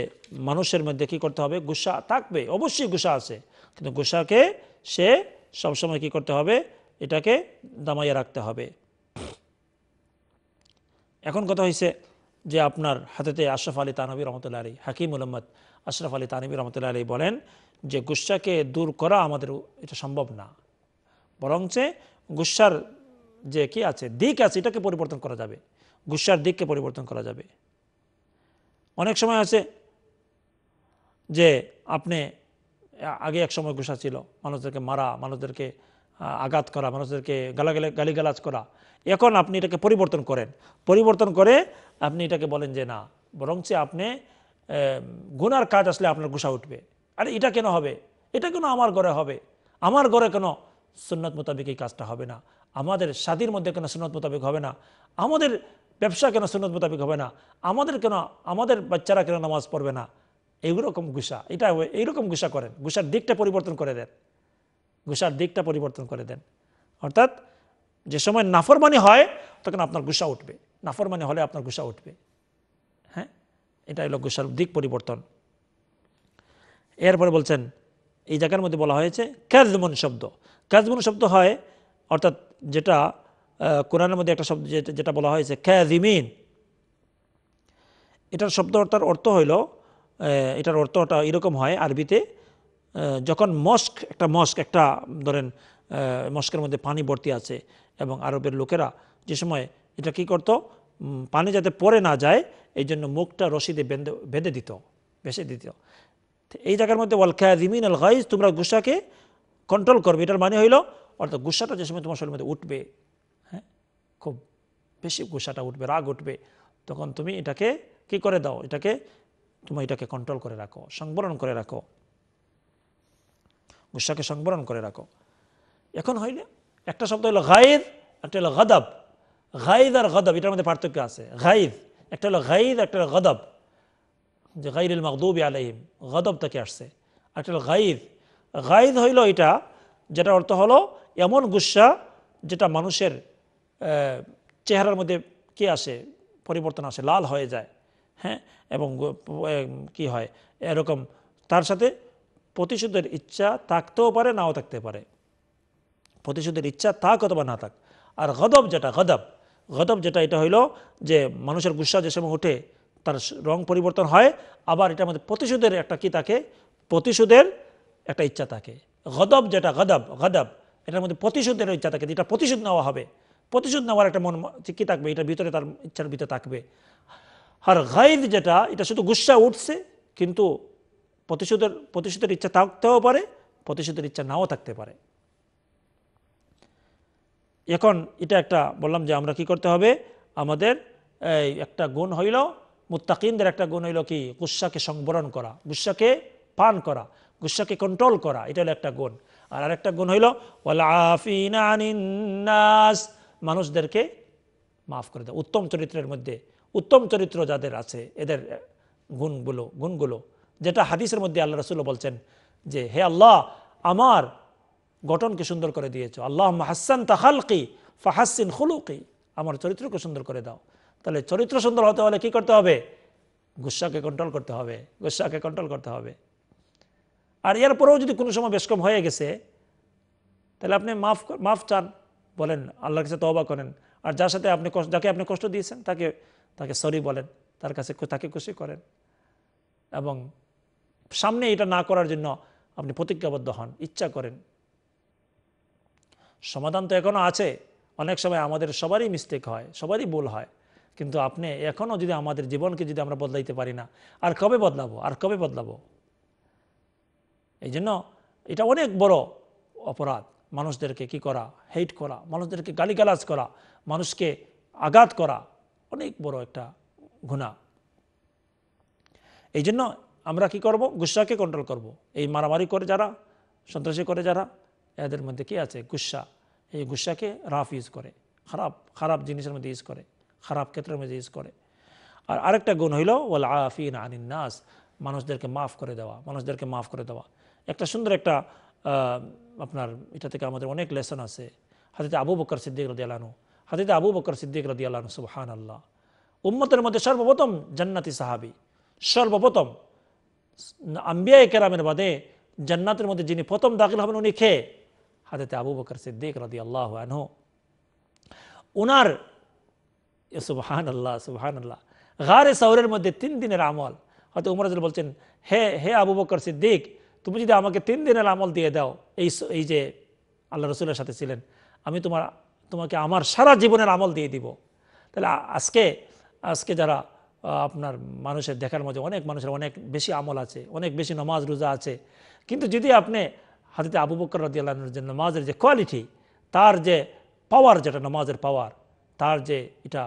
মানুষের মধ্যে কী করতে হবে গুসা থাকবে অবশ্যই গুসা আছে কিন্তু গুসাকে সে সবসময় কী করতে হবে এটাকে দামাইয়া রাখতে হবে এখন কথা হয়েছে যে আপনার হাতেতে আশরাফ আলী তানবী রহমতুল্লা আলী হাকিম উলম্মদ আশরাফ আলী তানবী রহমতুল্লাহ আলী বলেন যে গুসাকে দূর করা আমাদের এটা সম্ভব না বরঞ্চ গুসার যে কি আছে দিক আছে এটাকে পরিবর্তন করা যাবে গুসার দিককে পরিবর্তন করা যাবে অনেক সময় আছে যে আপনি আগে এক সময় গুসা ছিল মানুষদেরকে মারা মানুষদেরকে আঘাত করা মানুষদেরকে গালাগালে গালিগালাজ করা এখন আপনি এটাকে পরিবর্তন করেন পরিবর্তন করে আপনি এটাকে বলেন যে না বরঞ্চে আপনি গুনার কাজ আসলে আপনার গুসা উঠবে আরে এটা কেন হবে এটা কেন আমার ঘরে হবে আমার ঘরে কেন সুন্নত মোতাবেক এই কাজটা হবে না আমাদের স্বাদির মধ্যে কেন সুন্নত মোতাবেক হবে না আমাদের ব্যবসা কেন সুনত মোতাবেক হবে না আমাদের কেন আমাদের বাচ্চারা কেন নামাজ পড়বে না এইরকম গুসা এটা এইরকম গুসা করেন গুসার দিকটা পরিবর্তন করে দেন গুসার দিকটা পরিবর্তন করে দেন অর্থাৎ যে সময় নাফরমানি হয় তখন আপনার গুসা উঠবে নাফরমানি হলে আপনার গুসা উঠবে হ্যাঁ এটা হলো গুসার দিক পরিবর্তন এরপরে বলছেন এই জায়গার মধ্যে বলা হয়েছে ক্যাজমন শব্দ ক্যাজমন শব্দ হয় অর্থাৎ যেটা কোরআনের মধ্যে একটা শব্দ যেটা বলা হয়েছে ক্যাজিমিন এটার শব্দ অর্থার অর্থ হইল এটার অর্থটা এরকম হয় আরবিতে যখন মস্ক একটা মস্ক একটা ধরেন মস্কের মধ্যে পানি ভর্তি আছে এবং আরবের লোকেরা যে সময় এটা কি করত পানি যাতে পরে না যায় এই জন্য মুখটা রশিদে বেঁধে বেঁধে দিত বেঁধে দিত এই জায়গার মধ্যে ওয়াল খ্যাদিমিন আল গাইজ তোমরা গুসাকে কন্ট্রোল করবে এটার মানে হইল অর্থাৎ গুসাটা যে সময় তোমার শরীরের মধ্যে উঠবে খুব বেশি গুসাটা উঠবে রাগ উঠবে তখন তুমি এটাকে কি করে দাও এটাকে তুমি এটাকে কন্ট্রোল করে রাখো সংবরণ করে রাখো গুসাকে সংবরণ করে রাখো এখন হইলে একটা শব্দ হলো গাইদ একটা হলো গদব গাইদ আর গদব এটার মধ্যে পার্থক্য আছে গাইদ একটা হলো গাইদ একটা হলো গদব যে গাইর মকদুবি আলহিম গদব থেকে আসছে একটা হলো গাইদ গাইদ হইল এটা যেটা অর্থ হলো এমন গুসা যেটা মানুষের চেহারার মধ্যে কি আসে পরিবর্তন আসে লাল হয়ে যায় হ্যাঁ এবং কি হয় এরকম তার সাথে প্রতিশোধের ইচ্ছা থাকতেও পারে নাও থাকতে পারে প্রতিশোধের ইচ্ছা থাক অথবা না থাক আর গদব যেটা গদব গদব যেটা এটা হইল যে মানুষের গুসা যে সময় ওঠে তার রং পরিবর্তন হয় আবার এটার মধ্যে প্রতিশোধের একটা কি থাকে প্রতিশোধের একটা ইচ্ছা থাকে গদব যেটা গদব গদব এটার মধ্যে প্রতিশোধের ইচ্ছা থাকে যেটা প্রতিশোধ নেওয়া হবে প্রতিশোধ নেওয়ার একটা মন কি থাকবে এটা ভিতরে তার ইচ্ছার ভিতরে থাকবে আর গাইদ যেটা এটা শুধু গুসা উঠছে কিন্তু প্রতিশোধের প্রতিশোধের ইচ্ছা থাকতেও পারে প্রতিশোধের ইচ্ছা নাও থাকতে পারে এখন এটা একটা বললাম যে আমরা কি করতে হবে আমাদের এই একটা গুণ হইল মুত্তাকিনদের একটা গুণ হইল কি গুসাকে সংবরণ করা গুসাকে পান করা গুসাকে কন্ট্রোল করা এটা হলো একটা গুণ আর আরেকটা গুণ হইল ওয়াল আফিনাস মানুষদেরকে মাফ করে দেয় উত্তম চরিত্রের মধ্যে উত্তম চরিত্র যাদের আছে এদের গুণগুলো গুণগুলো যেটা হাদিসের মধ্যে আল্লাহ রসুল্লো বলছেন যে হে আল্লাহ আমার গঠনকে সুন্দর করে দিয়েছ আল্লাহ হাসান তাহালকি ফাহাসিন খুলুকি আমার চরিত্রকে সুন্দর করে দাও তাহলে চরিত্র সুন্দর হতে হলে কি করতে হবে গুসাকে কন্ট্রোল করতে হবে গুসাকে কন্ট্রোল করতে হবে আর এরপরেও যদি কোনো সময় বেশকম হয়ে গেছে তাহলে আপনি মাফ মাফ চান বলেন আল্লাহর কাছে তবা করেন আর যার সাথে আপনি যাকে আপনি কষ্ট দিয়েছেন তাকে তাকে সরি বলেন তার কাছে তাকে খুশি করেন এবং সামনে এটা না করার জন্য আপনি প্রতিজ্ঞাবদ্ধ হন ইচ্ছা করেন সমাধান তো এখনও আছে অনেক সময় আমাদের সবারই মিস্টেক হয় সবারই ভুল হয় কিন্তু আপনি এখনও যদি আমাদের জীবনকে যদি আমরা বদলাইতে পারি না আর কবে বদলাবো আর কবে বদলাবো এই জন্য এটা অনেক বড় অপরাধ মানুষদেরকে কি করা হেট করা মানুষদেরকে গালিগালাজ করা মানুষকে আঘাত করা অনেক বড় একটা গুণা এই জন্য আমরা কি করব গুসাকে কন্ট্রোল করব। এই মারামারি করে যারা সন্ত্রাসী করে যারা এদের মধ্যে কি আছে গুসা এই গুসাকে রাফ ইউজ করে খারাপ খারাপ জিনিসের মধ্যে ইউজ করে খারাপ ক্ষেত্রের মধ্যে ইউজ করে আর আরেকটা গুণ হইল ওয়াল আফিন আনিন নাস মানুষদেরকে মাফ করে দেওয়া মানুষদেরকে মাফ করে দেওয়া একটা সুন্দর একটা আপনার এটা থেকে আমাদের অনেক লেসন আছে হাতিতে আবু বকর সিদ্দিক রদিয়ালানু হাতিতে আবু বকর সিদ্দিক রদিয়ালানু সুবহান আল্লাহ উম্মতের মধ্যে সর্বপ্রথম জান্নাতি সাহাবি সর্বপ্রথম আম্বিয়া কেরামের বাদে জান্নাতের মধ্যে যিনি প্রথম দাখিল হবেন উনি খেয়ে হাতেতে আবু বকর সিদ্দিক রদি আল্লাহ উনার ওনার সুবহান আল্লাহ সুবহান আল্লাহ গারে শহরের মধ্যে তিন দিনের আমল হয়তো উমরাজুল বলছেন হে হে আবু বকর সিদ্দিক তুমি যদি আমাকে তিন দিনের আমল দিয়ে দাও এই এই যে আল্লাহ রসুলের সাথে ছিলেন আমি তোমার তোমাকে আমার সারা জীবনের আমল দিয়ে দিব তাহলে আজকে আজকে যারা আপনার মানুষের দেখার মধ্যে অনেক মানুষের অনেক বেশি আমল আছে অনেক বেশি নমাজ রোজা আছে কিন্তু যদি আপনি হাতিতে আবু বকর রদিয়াল্লাহর যে নমাজের যে কোয়ালিটি তার যে পাওয়ার যেটা নমাজের পাওয়ার তার যে এটা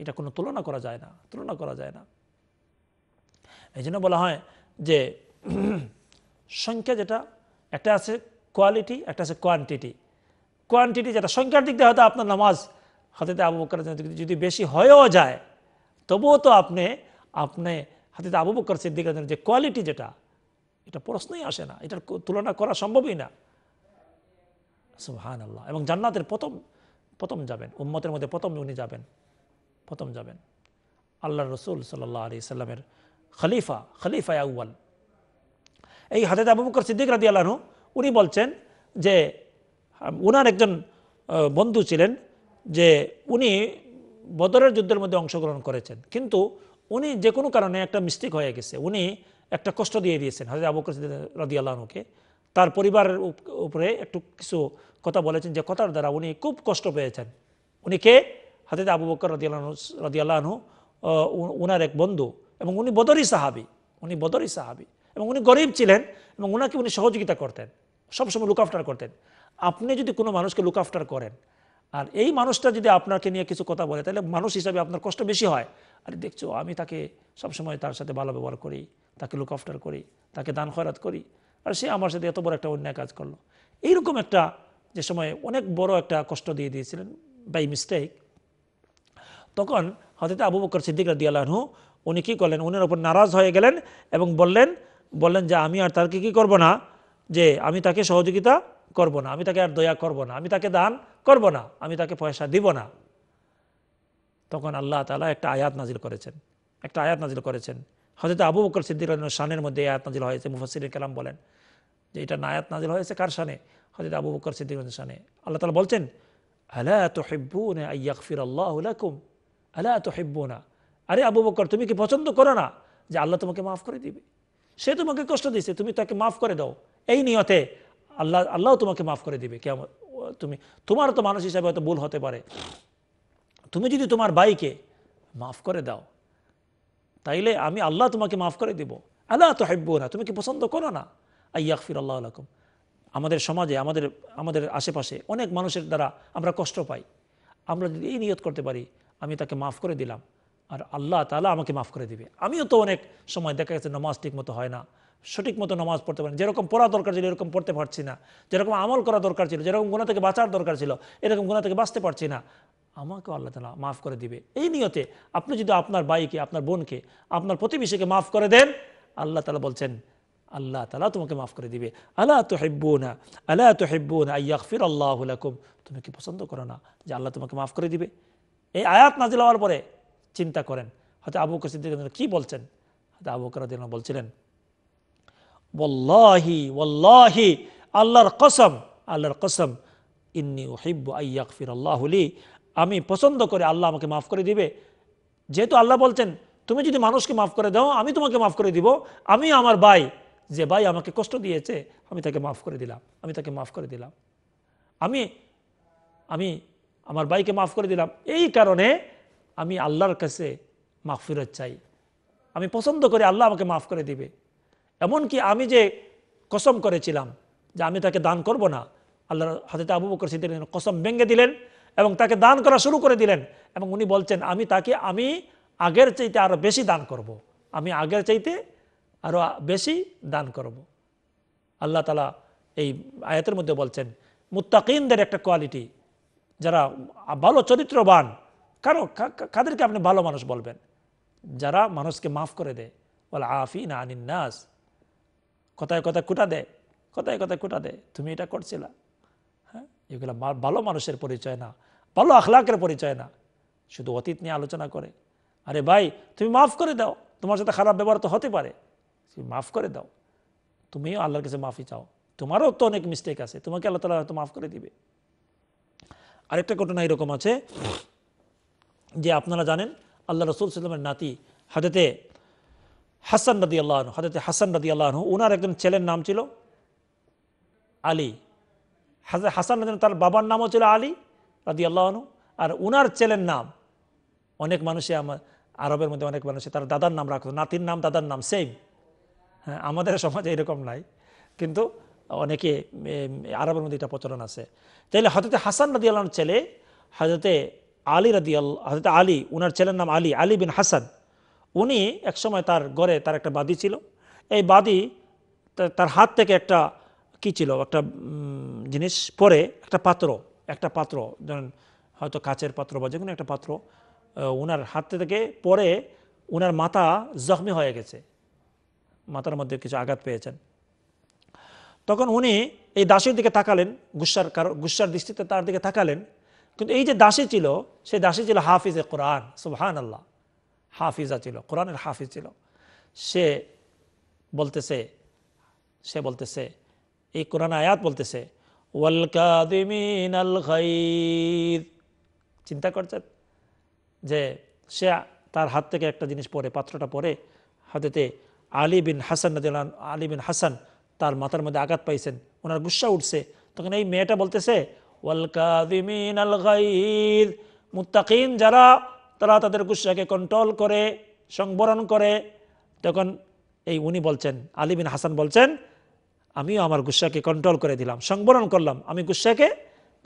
এটা কোনো তুলনা করা যায় না তুলনা করা যায় না এই জন্য বলা হয় যে সংখ্যা যেটা একটা আছে কোয়ালিটি একটা আছে কোয়ান্টিটি কোয়ান্টিটি যেটা সংখ্যার দিক দিয়ে হয়তো আপনার নামাজ হাতিতে আবু বকর যদি বেশি হয়েও যায় তবুও তো আপনি আপনি হাতিতে আবু বকর সিদ্দিক যে কোয়ালিটি যেটা এটা প্রশ্নই আসে না এটার তুলনা করা সম্ভবই না সুহান আল্লাহ এবং জান্নাতের প্রথম প্রথম যাবেন উম্মতের মধ্যে প্রথম উনি যাবেন প্রথম যাবেন আল্লাহ রসুল সাল্লাহ আলি সাল্লামের খলিফা খলিফা আউ্বাল এই হাদেদ আবু বকর সিদ্দিক রাদি আল্লাহনু উনি বলছেন যে ওনার একজন বন্ধু ছিলেন যে উনি বদরের যুদ্ধের মধ্যে অংশগ্রহণ করেছেন কিন্তু উনি যে কোনো কারণে একটা মিস্টেক হয়ে গেছে উনি একটা কষ্ট দিয়ে দিয়েছেন হাজার আবু সিদ্দিক রাদি আল্লাহনুকে তার পরিবারের উপরে একটু কিছু কথা বলেছেন যে কথার দ্বারা উনি খুব কষ্ট পেয়েছেন উনি কে হাজরত আবু বকর রদি আল্লাহ রদি আল্লাহনু ওনার এক বন্ধু এবং উনি বদরি সাহাবি উনি বদরি সাহাবি এবং উনি গরিব ছিলেন এবং ওনাকে উনি সহযোগিতা করতেন সবসময় লুক আফটার করতেন আপনি যদি কোনো মানুষকে লুক আফটার করেন আর এই মানুষটা যদি আপনাকে নিয়ে কিছু কথা বলে তাহলে মানুষ হিসাবে আপনার কষ্ট বেশি হয় আর দেখছো আমি তাকে সবসময় তার সাথে ভালো ব্যবহার করি তাকে লুক আফটার করি তাকে দান খয়রাত করি আর সে আমার সাথে এত বড় একটা অন্যায় কাজ করলো এইরকম একটা যে সময় অনেক বড় একটা কষ্ট দিয়ে দিয়েছিলেন বাই মিস্টেক তখন হতে আবু বকর সিদ্দিক রাদিয়ালাহু উনি কী করলেন উনার ওপর নারাজ হয়ে গেলেন এবং বললেন বললেন যে আমি আর তাকে কি করব না যে আমি তাকে সহযোগিতা করব না আমি তাকে আর দয়া করব না আমি তাকে দান করব না আমি তাকে পয়সা দিব না তখন আল্লাহ তালা একটা আয়াত নাজিল করেছেন একটা আয়াত নাজিল করেছেন হজরত আবু বকর সিদ্দিক সানের মধ্যে আয়াত নাজিল হয়েছে মুফাসির কালাম বলেন যে এটা আয়াত নাজিল হয়েছে কার সানে হজরত আবু বকর সিদ্দিক সানে আল্লাহ তালা বলছেন হেব্বু হেব্বু না আরে আবু বকর তুমি কি পছন্দ করো না যে আল্লাহ তোমাকে মাফ করে দিবে সে তোমাকে কষ্ট দিছে তুমি তাকে মাফ করে দাও এই নিয়তে আল্লাহ আল্লাহ তোমাকে মাফ করে দিবে কেমন তুমি তোমার তো মানুষ হিসাবে হয়তো ভুল হতে পারে তুমি যদি তোমার ভাইকে মাফ করে দাও তাইলে আমি আল্লাহ তোমাকে মাফ করে দিব আল্লাহ তো হাব্য না তুমি কি পছন্দ করো না আইয়াক ফির আল্লাহ আলকুম আমাদের সমাজে আমাদের আমাদের আশেপাশে অনেক মানুষের দ্বারা আমরা কষ্ট পাই আমরা যদি এই নিয়ত করতে পারি আমি তাকে মাফ করে দিলাম আর আল্লাহ তালা আমাকে মাফ করে দিবে আমিও তো অনেক সময় দেখা গেছে নমাজ ঠিক মতো হয় না সঠিক মতো নমাজ পড়তে পারেন যেরকম পড়া দরকার ছিল এরকম পড়তে পারছি না যেরকম আমল করা দরকার ছিল যেরকম গুণা থেকে বাঁচার দরকার ছিল এরকম গুণা থেকে বাঁচতে পারছি না আমাকেও আল্লাহ তালা মাফ করে দিবে এই নিয়তে আপনি যদি আপনার বাইকে আপনার বোনকে আপনার প্রতিবেশীকে মাফ করে দেন আল্লাহ তালা বলছেন আল্লাহ তালা তোমাকে মাফ করে দিবে আল্লাহ তো হেব্বু না আল্লাহ তো হেব্বু না আয়াক ফির আল্লাহ তুমি কি পছন্দ করো না যে আল্লাহ তোমাকে মাফ করে দিবে এই আয়াত নাজিল হওয়ার পরে চিন্তা করেন হয়তো আবু বকর কি বলছেন হয়তো আবু কার বলছিলেন ওল্লাহি ওল্লাহি আল্লাহর কসম আল্লাহর কসম ইন্নি ওহিব্বু আইয়াক ফির আল্লাহলি আমি পছন্দ করে আল্লাহ আমাকে মাফ করে দিবে যেহেতু আল্লাহ বলছেন তুমি যদি মানুষকে মাফ করে দাও আমি তোমাকে মাফ করে দিব আমি আমার ভাই যে ভাই আমাকে কষ্ট দিয়েছে আমি তাকে মাফ করে দিলাম আমি তাকে মাফ করে দিলাম আমি আমি আমার ভাইকে মাফ করে দিলাম এই কারণে আমি আল্লাহর কাছে মাফিরত চাই আমি পছন্দ করে আল্লাহ আমাকে মাফ করে দিবে এমনকি আমি যে কসম করেছিলাম যে আমি তাকে দান করব না আল্লাহর হাতে আবু বকর সিদ্দিক কসম ভেঙে দিলেন এবং তাকে দান করা শুরু করে দিলেন এবং উনি বলছেন আমি তাকে আমি আগের চাইতে আরও বেশি দান করব। আমি আগের চাইতে আরও বেশি দান করব। আল্লাহ তালা এই আয়াতের মধ্যে বলছেন মুত্তাকিনদের একটা কোয়ালিটি যারা ভালো চরিত্রবান কারো কাদেরকে আপনি ভালো মানুষ বলবেন যারা মানুষকে মাফ করে দেয় বলে আফি না আনিন নাস কথায় কথায় কুটা দেয় কথায় কথায় কুটা দেয় তুমি এটা করছিলা হ্যাঁ এগুলো ভালো মানুষের পরিচয় না ভালো আখলাকের পরিচয় না শুধু অতীত নিয়ে আলোচনা করে আরে ভাই তুমি মাফ করে দাও তোমার সাথে খারাপ ব্যবহার তো হতে পারে তুমি মাফ করে দাও তুমিও আল্লাহর কাছে মাফি চাও তোমারও তো অনেক মিস্টেক আছে তোমাকে আল্লাহ তালা হয়তো মাফ করে দিবে আরেকটা ঘটনা এরকম আছে যে আপনারা জানেন আল্লাহ রসুল সাল্লামের নাতি হাজরতে হাসান রাদি আল্লাহন হাজরতে হাসান রাদি আল্লাহন ওনার একজন ছেলের নাম ছিল আলী হাসান রাজি তার বাবার নামও ছিল আলী রাদি আল্লাহন আর ওনার ছেলের নাম অনেক মানুষে আমার আরবের মধ্যে অনেক মানুষে তার দাদার নাম রাখতো নাতির নাম দাদার নাম সেম হ্যাঁ আমাদের সমাজে এরকম নাই কিন্তু অনেকে আরবের মধ্যে এটা প্রচলন আছে তাইলে হজরতে হাসান রাদি আল্লাহন ছেলে হাজতে আলী রাদি হজরত আলী ওনার ছেলের নাম আলী আলী বিন হাসান উনি একসময় তার গড়ে তার একটা বাদি ছিল এই বাদি তার হাত থেকে একটা কি ছিল একটা জিনিস পরে একটা পাত্র একটা পাত্র ধরেন হয়তো কাচের পাত্র বা যে কোনো একটা পাত্র ওনার হাত থেকে পরে ওনার মাথা জখমি হয়ে গেছে মাথার মধ্যে কিছু আঘাত পেয়েছেন তখন উনি এই দাসের দিকে তাকালেন গুসার কারো গুসার দৃষ্টিতে তার দিকে তাকালেন কিন্তু এই যে দাসী ছিল সে দাসী ছিল হাফিজে কোরআন সুবহান আল্লাহ হাফিজা ছিল কোরআনের হাফিজ ছিল সে বলতেছে সে বলতেছে এই কোরআন আয়াত বলতেছে আল চিন্তা করছেন যে সে তার হাত থেকে একটা জিনিস পরে পাত্রটা পরে হাতেতে আলী বিন হাসান আলী বিন হাসান তার মাথার মধ্যে আঘাত পাইছেন ওনার গুসা উঠছে তখন এই মেয়েটা বলতেছে ওয়ালকাদিমিন আল গাইদ মুত্তাকিন যারা তারা তাদের গুসাকে কন্ট্রোল করে সংবরণ করে তখন এই উনি বলছেন আলিবিন হাসান বলছেন আমিও আমার গুসাকে কন্ট্রোল করে দিলাম সংবরণ করলাম আমি গুসাকে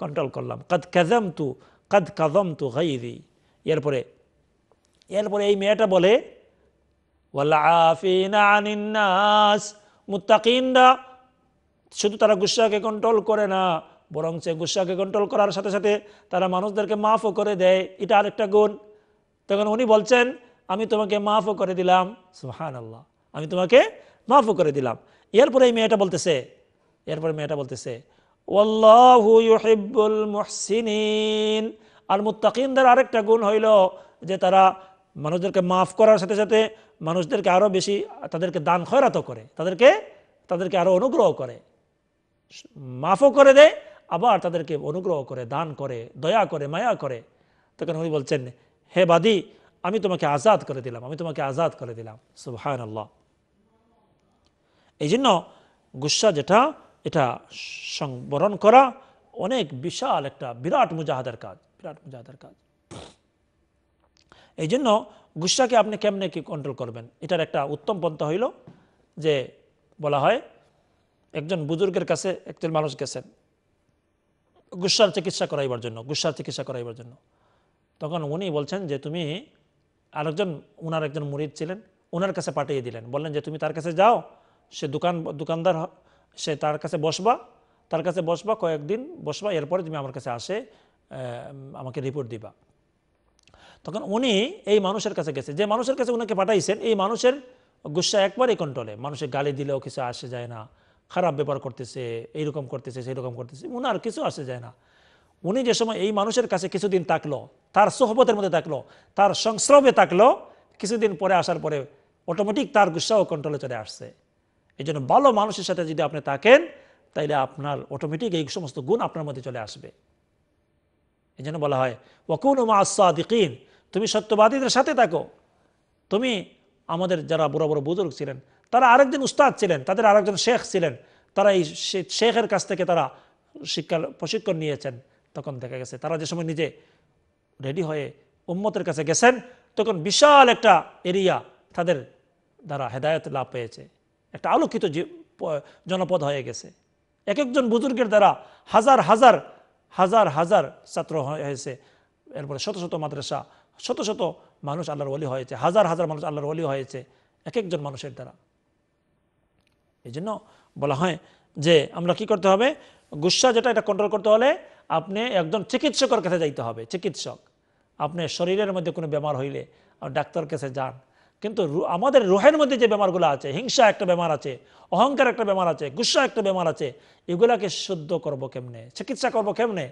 কন্ট্রোল করলাম কাদ কাজম তু কদ কদম তু গাইদি এরপরে এরপরে এই মেয়েটা বলে মুত্তাকিনরা শুধু তারা গুসাকে কন্ট্রোল করে না বরং সে গুসাকে কন্ট্রোল করার সাথে সাথে তারা মানুষদেরকে মাফও করে দেয় এটা আরেকটা গুণ তখন উনি বলছেন আমি তোমাকে মাফও করে দিলাম সুহান আল্লাহ আমি তোমাকে মাফও করে দিলাম এরপরে এই মেয়েটা বলতেছে এরপরে মেয়েটা বলতেছে ওল্লাহুল মুহসিন আর মুতাকিনদের আরেকটা গুণ হইল যে তারা মানুষদেরকে মাফ করার সাথে সাথে মানুষদেরকে আরও বেশি তাদেরকে দান খয়রাত করে তাদেরকে তাদেরকে আরও অনুগ্রহ করে মাফও করে দেয় আবার তাদেরকে অনুগ্রহ করে দান করে দয়া করে মায়া করে তখন উনি বলছেন হে বাদি আমি তোমাকে আজাদ করে দিলাম আমি তোমাকে আজাদ করে দিলাম সুহায়ন আল্লাহ এই জন্য গুসা যেটা এটা সংবরণ করা অনেক বিশাল একটা বিরাট মুজাহাদার কাজ বিরাট মুজাহাদার কাজ এই জন্য গুসাকে আপনি কেমনে কি কন্ট্রোল করবেন এটার একটা উত্তম পন্থা হইল যে বলা হয় একজন বুজুর্গের কাছে একজন মানুষ গেছেন গুসার চিকিৎসা করাইবার জন্য গুসার চিকিৎসা করাইবার জন্য তখন উনি বলছেন যে তুমি আরেকজন ওনার একজন মুরিদ ছিলেন ওনার কাছে পাঠিয়ে দিলেন বললেন যে তুমি তার কাছে যাও সে দোকান দোকানদার সে তার কাছে বসবা তার কাছে বসবা কয়েকদিন বসবা এরপরে তুমি আমার কাছে আসে আমাকে রিপোর্ট দিবা তখন উনি এই মানুষের কাছে গেছে যে মানুষের কাছে উনাকে পাঠাইছেন এই মানুষের গুসা একবারই কন্ট্রোলে মানুষের গালি দিলেও কিছু আসে যায় না খারাপ ব্যাপার করতেছে এইরকম করতেছে সেই রকম করতেছে আর কিছু আসে যায় না উনি যে সময় এই মানুষের কাছে কিছুদিন তাকলো তার সোহবতের মধ্যে তাকলো তার সংস্রবে তাকলো কিছুদিন পরে আসার পরে অটোমেটিক তার গুসাও কন্ট্রোলে চলে আসছে এই জন্য ভালো মানুষের সাথে যদি আপনি থাকেন তাইলে আপনার অটোমেটিক এই সমস্ত গুণ আপনার মধ্যে চলে আসবে এই জন্য বলা হয় ওকুন উমা আসাদিকিন তুমি সত্যবাদীদের সাথে থাকো তুমি আমাদের যারা বড় বড় বুজুর্গ ছিলেন তারা আরেকজন উস্তাদ ছিলেন তাদের আরেকজন শেখ ছিলেন তারা এই শেখের কাছ থেকে তারা শিক্ষা প্রশিক্ষণ নিয়েছেন তখন দেখা গেছে তারা যে সময় নিজে রেডি হয়ে উম্মতের কাছে গেছেন তখন বিশাল একটা এরিয়া তাদের দ্বারা হেদায়ত লাভ পেয়েছে একটা আলোকিত জনপদ হয়ে গেছে এক একজন বুজুর্গের দ্বারা হাজার হাজার হাজার হাজার ছাত্র হয়েছে এরপরে শত শত মাদ্রাসা শত শত মানুষ আল্লাহর ওলি হয়েছে হাজার হাজার মানুষ আল্লাহর ওলি হয়েছে এক একজন মানুষের দ্বারা এই জন্য বলা হয় যে আমরা কি করতে হবে গুসা যেটা এটা কন্ট্রোল করতে হলে আপনি একজন চিকিৎসকের কাছে যাইতে হবে চিকিৎসক আপনি শরীরের মধ্যে কোনো বেমার হইলে ডাক্তার কাছে যান কিন্তু আমাদের রোহের মধ্যে যে বেমারগুলো আছে হিংসা একটা বেমার আছে অহংকার একটা বেমার আছে গুসা একটা বেমার আছে এগুলাকে শুদ্ধ করবো কেমনে চিকিৎসা করব কেমনে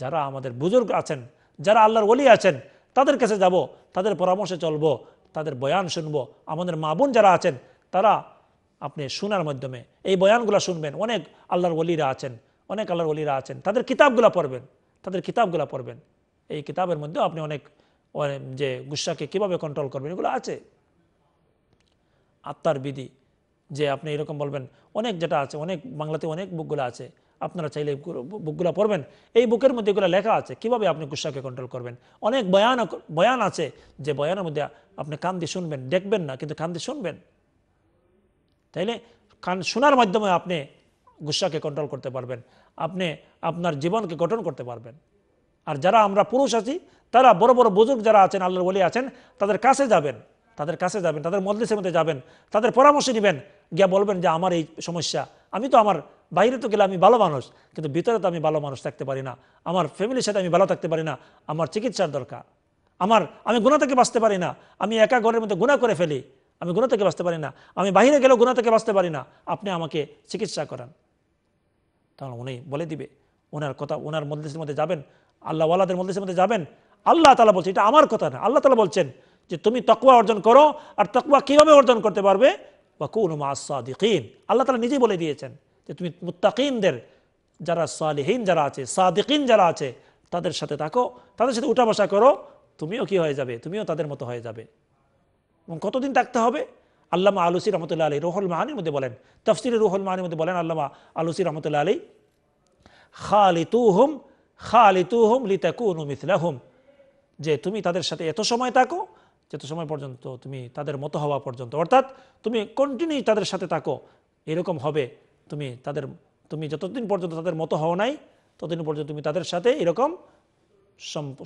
যারা আমাদের বুজুর্গ আছেন যারা আল্লাহর ওলি আছেন তাদের কাছে যাব তাদের পরামর্শে চলবো তাদের বয়ান শুনবো আমাদের মা বোন যারা আছেন তারা আপনি শোনার মাধ্যমে এই বয়ানগুলো শুনবেন অনেক আল্লাহর ওলিরা আছেন অনেক আল্লাহর ওলিরা আছেন তাদের কিতাবগুলো পড়বেন তাদের কিতাবগুলো পড়বেন এই কিতাবের মধ্যে আপনি অনেক যে গুসাকে কিভাবে কন্ট্রোল করবেন এগুলো আছে আত্মার বিধি যে আপনি এরকম বলবেন অনেক যেটা আছে অনেক বাংলাতে অনেক বুকগুলো আছে আপনারা চাইলে বুকগুলো পড়বেন এই বুকের মধ্যে এগুলো লেখা আছে কিভাবে আপনি গুসাকে কন্ট্রোল করবেন অনেক বয়ান বয়ান আছে যে বয়ানের মধ্যে আপনি কান্দি শুনবেন দেখবেন না কিন্তু কান্দি শুনবেন তাইলে কান শোনার মাধ্যমে আপনি গুসাকে কন্ট্রোল করতে পারবেন আপনি আপনার জীবনকে গঠন করতে পারবেন আর যারা আমরা পুরুষ আছি তারা বড় বড় বুজুর্গ যারা আছেন আল্লাহর বলি আছেন তাদের কাছে যাবেন তাদের কাছে যাবেন তাদের মদলিসের মধ্যে যাবেন তাদের পরামর্শ নেবেন গিয়া বলবেন যে আমার এই সমস্যা আমি তো আমার বাইরে তো গেলে আমি ভালো মানুষ কিন্তু ভিতরে তো আমি ভালো মানুষ থাকতে পারি না আমার ফ্যামিলির সাথে আমি ভালো থাকতে পারি না আমার চিকিৎসার দরকার আমার আমি গুণা থেকে বাঁচতে পারি না আমি একা ঘরের মধ্যে গুণা করে ফেলি আমি গুণা থেকে বাঁচতে পারি না আমি বাহিরে গেলেও গুণা থেকে বাঁচতে পারি না আপনি আমাকে চিকিৎসা করান তাহলে উনি বলে দিবে ওনার কথা ওনার মধ্যে মধ্যে যাবেন আল্লাহ ওয়ালাদের মধ্যে মধ্যে যাবেন আল্লাহ তালা বলছে এটা আমার কথা না আল্লাহ তালা বলছেন যে তুমি তকুয়া অর্জন করো আর তকুয়া কীভাবে অর্জন করতে পারবে বা কোন মাসিকিন আল্লাহ তালা নিজেই বলে দিয়েছেন যে তুমি মুত্তাকিনদের যারা সালিহীন যারা আছে সাদিকিন যারা আছে তাদের সাথে থাকো তাদের সাথে উঠা বসা করো তুমিও কি হয়ে যাবে তুমিও তাদের মতো হয়ে যাবে এবং কতদিন থাকতে হবে আল্লামা আলুসি রহমতুল্লাহ আলী রোহল মাহানির মধ্যে বলেন তফসির রোহল মাহানির মধ্যে বলেন আল্লামা আলুসি রহমতুল্লাহ আলী খালিতু হুম খালিতু হুম লিতাকুন মিথলাহুম যে তুমি তাদের সাথে এত সময় থাকো যত সময় পর্যন্ত তুমি তাদের মতো হওয়া পর্যন্ত অর্থাৎ তুমি কন্টিনিউ তাদের সাথে থাকো এরকম হবে তুমি তাদের তুমি যতদিন পর্যন্ত তাদের মতো হও নাই ততদিন পর্যন্ত তুমি তাদের সাথে এরকম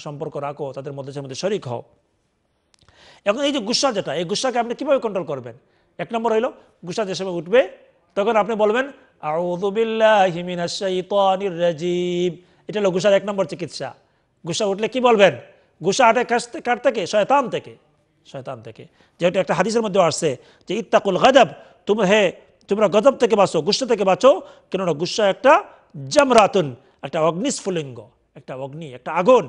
সম্পর্ক রাখো তাদের মধ্যে মধ্যে শরিক হও এখন এই যে গুসা যেটা এই গুসাকে আপনি কীভাবে কন্ট্রোল করবেন এক নম্বর হইল গুসা যে সময় উঠবে তখন আপনি বলবেন এটা হলো গুসার এক নম্বর চিকিৎসা গুসা উঠলে কি বলবেন গুসা আটে কার থেকে শয়তান থেকে শয়তান থেকে যেহেতু একটা হাদিসের মধ্যে আসছে যে ইত্তাকুল গজব তুমি হে তোমরা গজব থেকে বাঁচো গুসা থেকে বাঁচো কেননা গুসা একটা জামরাতুন একটা অগ্নিস্ফুলিঙ্গ একটা অগ্নি একটা আগুন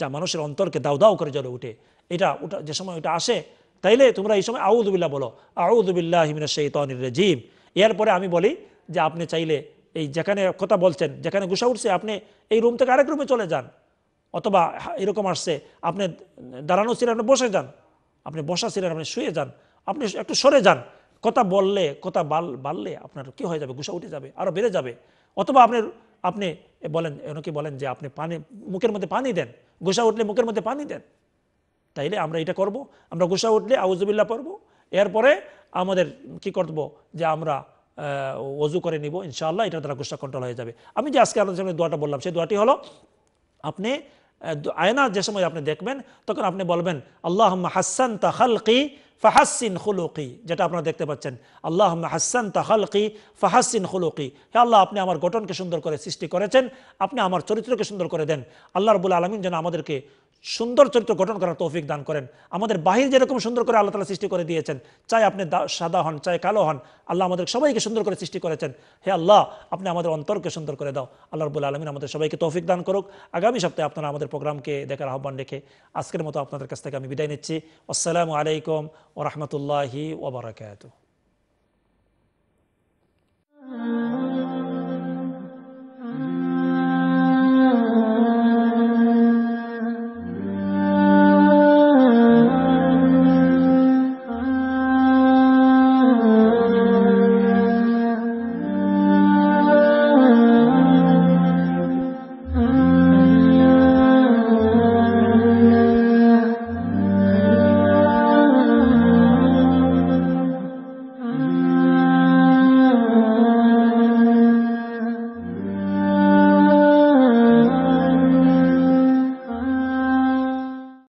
যা মানুষের অন্তরকে দাউ দাউ করে জ্বরে উঠে এটা ওটা যে সময় ওটা আসে তাইলে তোমরা এই সময় আউদুবিল্লা বলো আউদুবিল্লাহ হিমিনা শৈতনির রাজিম এরপরে আমি বলি যে আপনি চাইলে এই যেখানে কথা বলছেন যেখানে গুসা উঠছে আপনি এই রুম থেকে আরেক রুমে চলে যান অথবা এরকম আসছে আপনি দাঁড়ানো ছিলেন আপনি বসে যান আপনি বসা ছিলেন আপনি শুয়ে যান আপনি একটু সরে যান কথা বললে কথা বাল বাড়লে আপনার কি হয়ে যাবে গুসা উঠে যাবে আরও বেড়ে যাবে অথবা আপনি আপনি বলেন এনকি বলেন যে আপনি পানি মুখের মধ্যে পানি দেন গুসা উঠলে মুখের মধ্যে পানি দেন তাইলে আমরা এটা করব আমরা গুসা উঠলে আউজুবিল্লা পড়ব এরপরে আমাদের কি করব যে আমরা অজু করে নিব ইনশাআল্লাহ এটা দ্বারা গুসা কন্ট্রোল হয়ে যাবে আমি যে আজকে আপনাদের সামনে দোয়াটা বললাম সেই দোয়াটি হলো আপনি আয়না যে সময় আপনি দেখবেন তখন আপনি বলবেন আল্লাহ হাসান তা হালকি ফাহাসিন খুলুকি যেটা আপনারা দেখতে পাচ্ছেন আল্লাহ হাসান হালকি ফাহাসিন খুলুকি হে আল্লাহ আপনি আমার গঠনকে সুন্দর করে সৃষ্টি করেছেন আপনি আমার চরিত্রকে সুন্দর করে দেন আল্লাহ রবুল আলমিন যেন আমাদেরকে সুন্দর চরিত্র গঠন করার তৌফিক দান করেন আমাদের বাহির যেরকম সুন্দর করে আল্লাহ তালা সৃষ্টি করে দিয়েছেন চাই আপনি সাদা হন চাই কালো হন আল্লাহ আমাদের সবাইকে সুন্দর করে সৃষ্টি করেছেন হে আল্লাহ আপনি আমাদের অন্তরকে সুন্দর করে দাও আল্লাহ রবুল আলমিন আমাদের সবাইকে তৌফিক দান করুক আগামী সপ্তাহে আপনারা আমাদের প্রোগ্রামকে দেখার আহ্বান রেখে আজকের মতো আপনাদের কাছ থেকে আমি বিদায় নিচ্ছি আসসালামু আলাইকুম ও রহমতুল্লাহি ওবরাকাত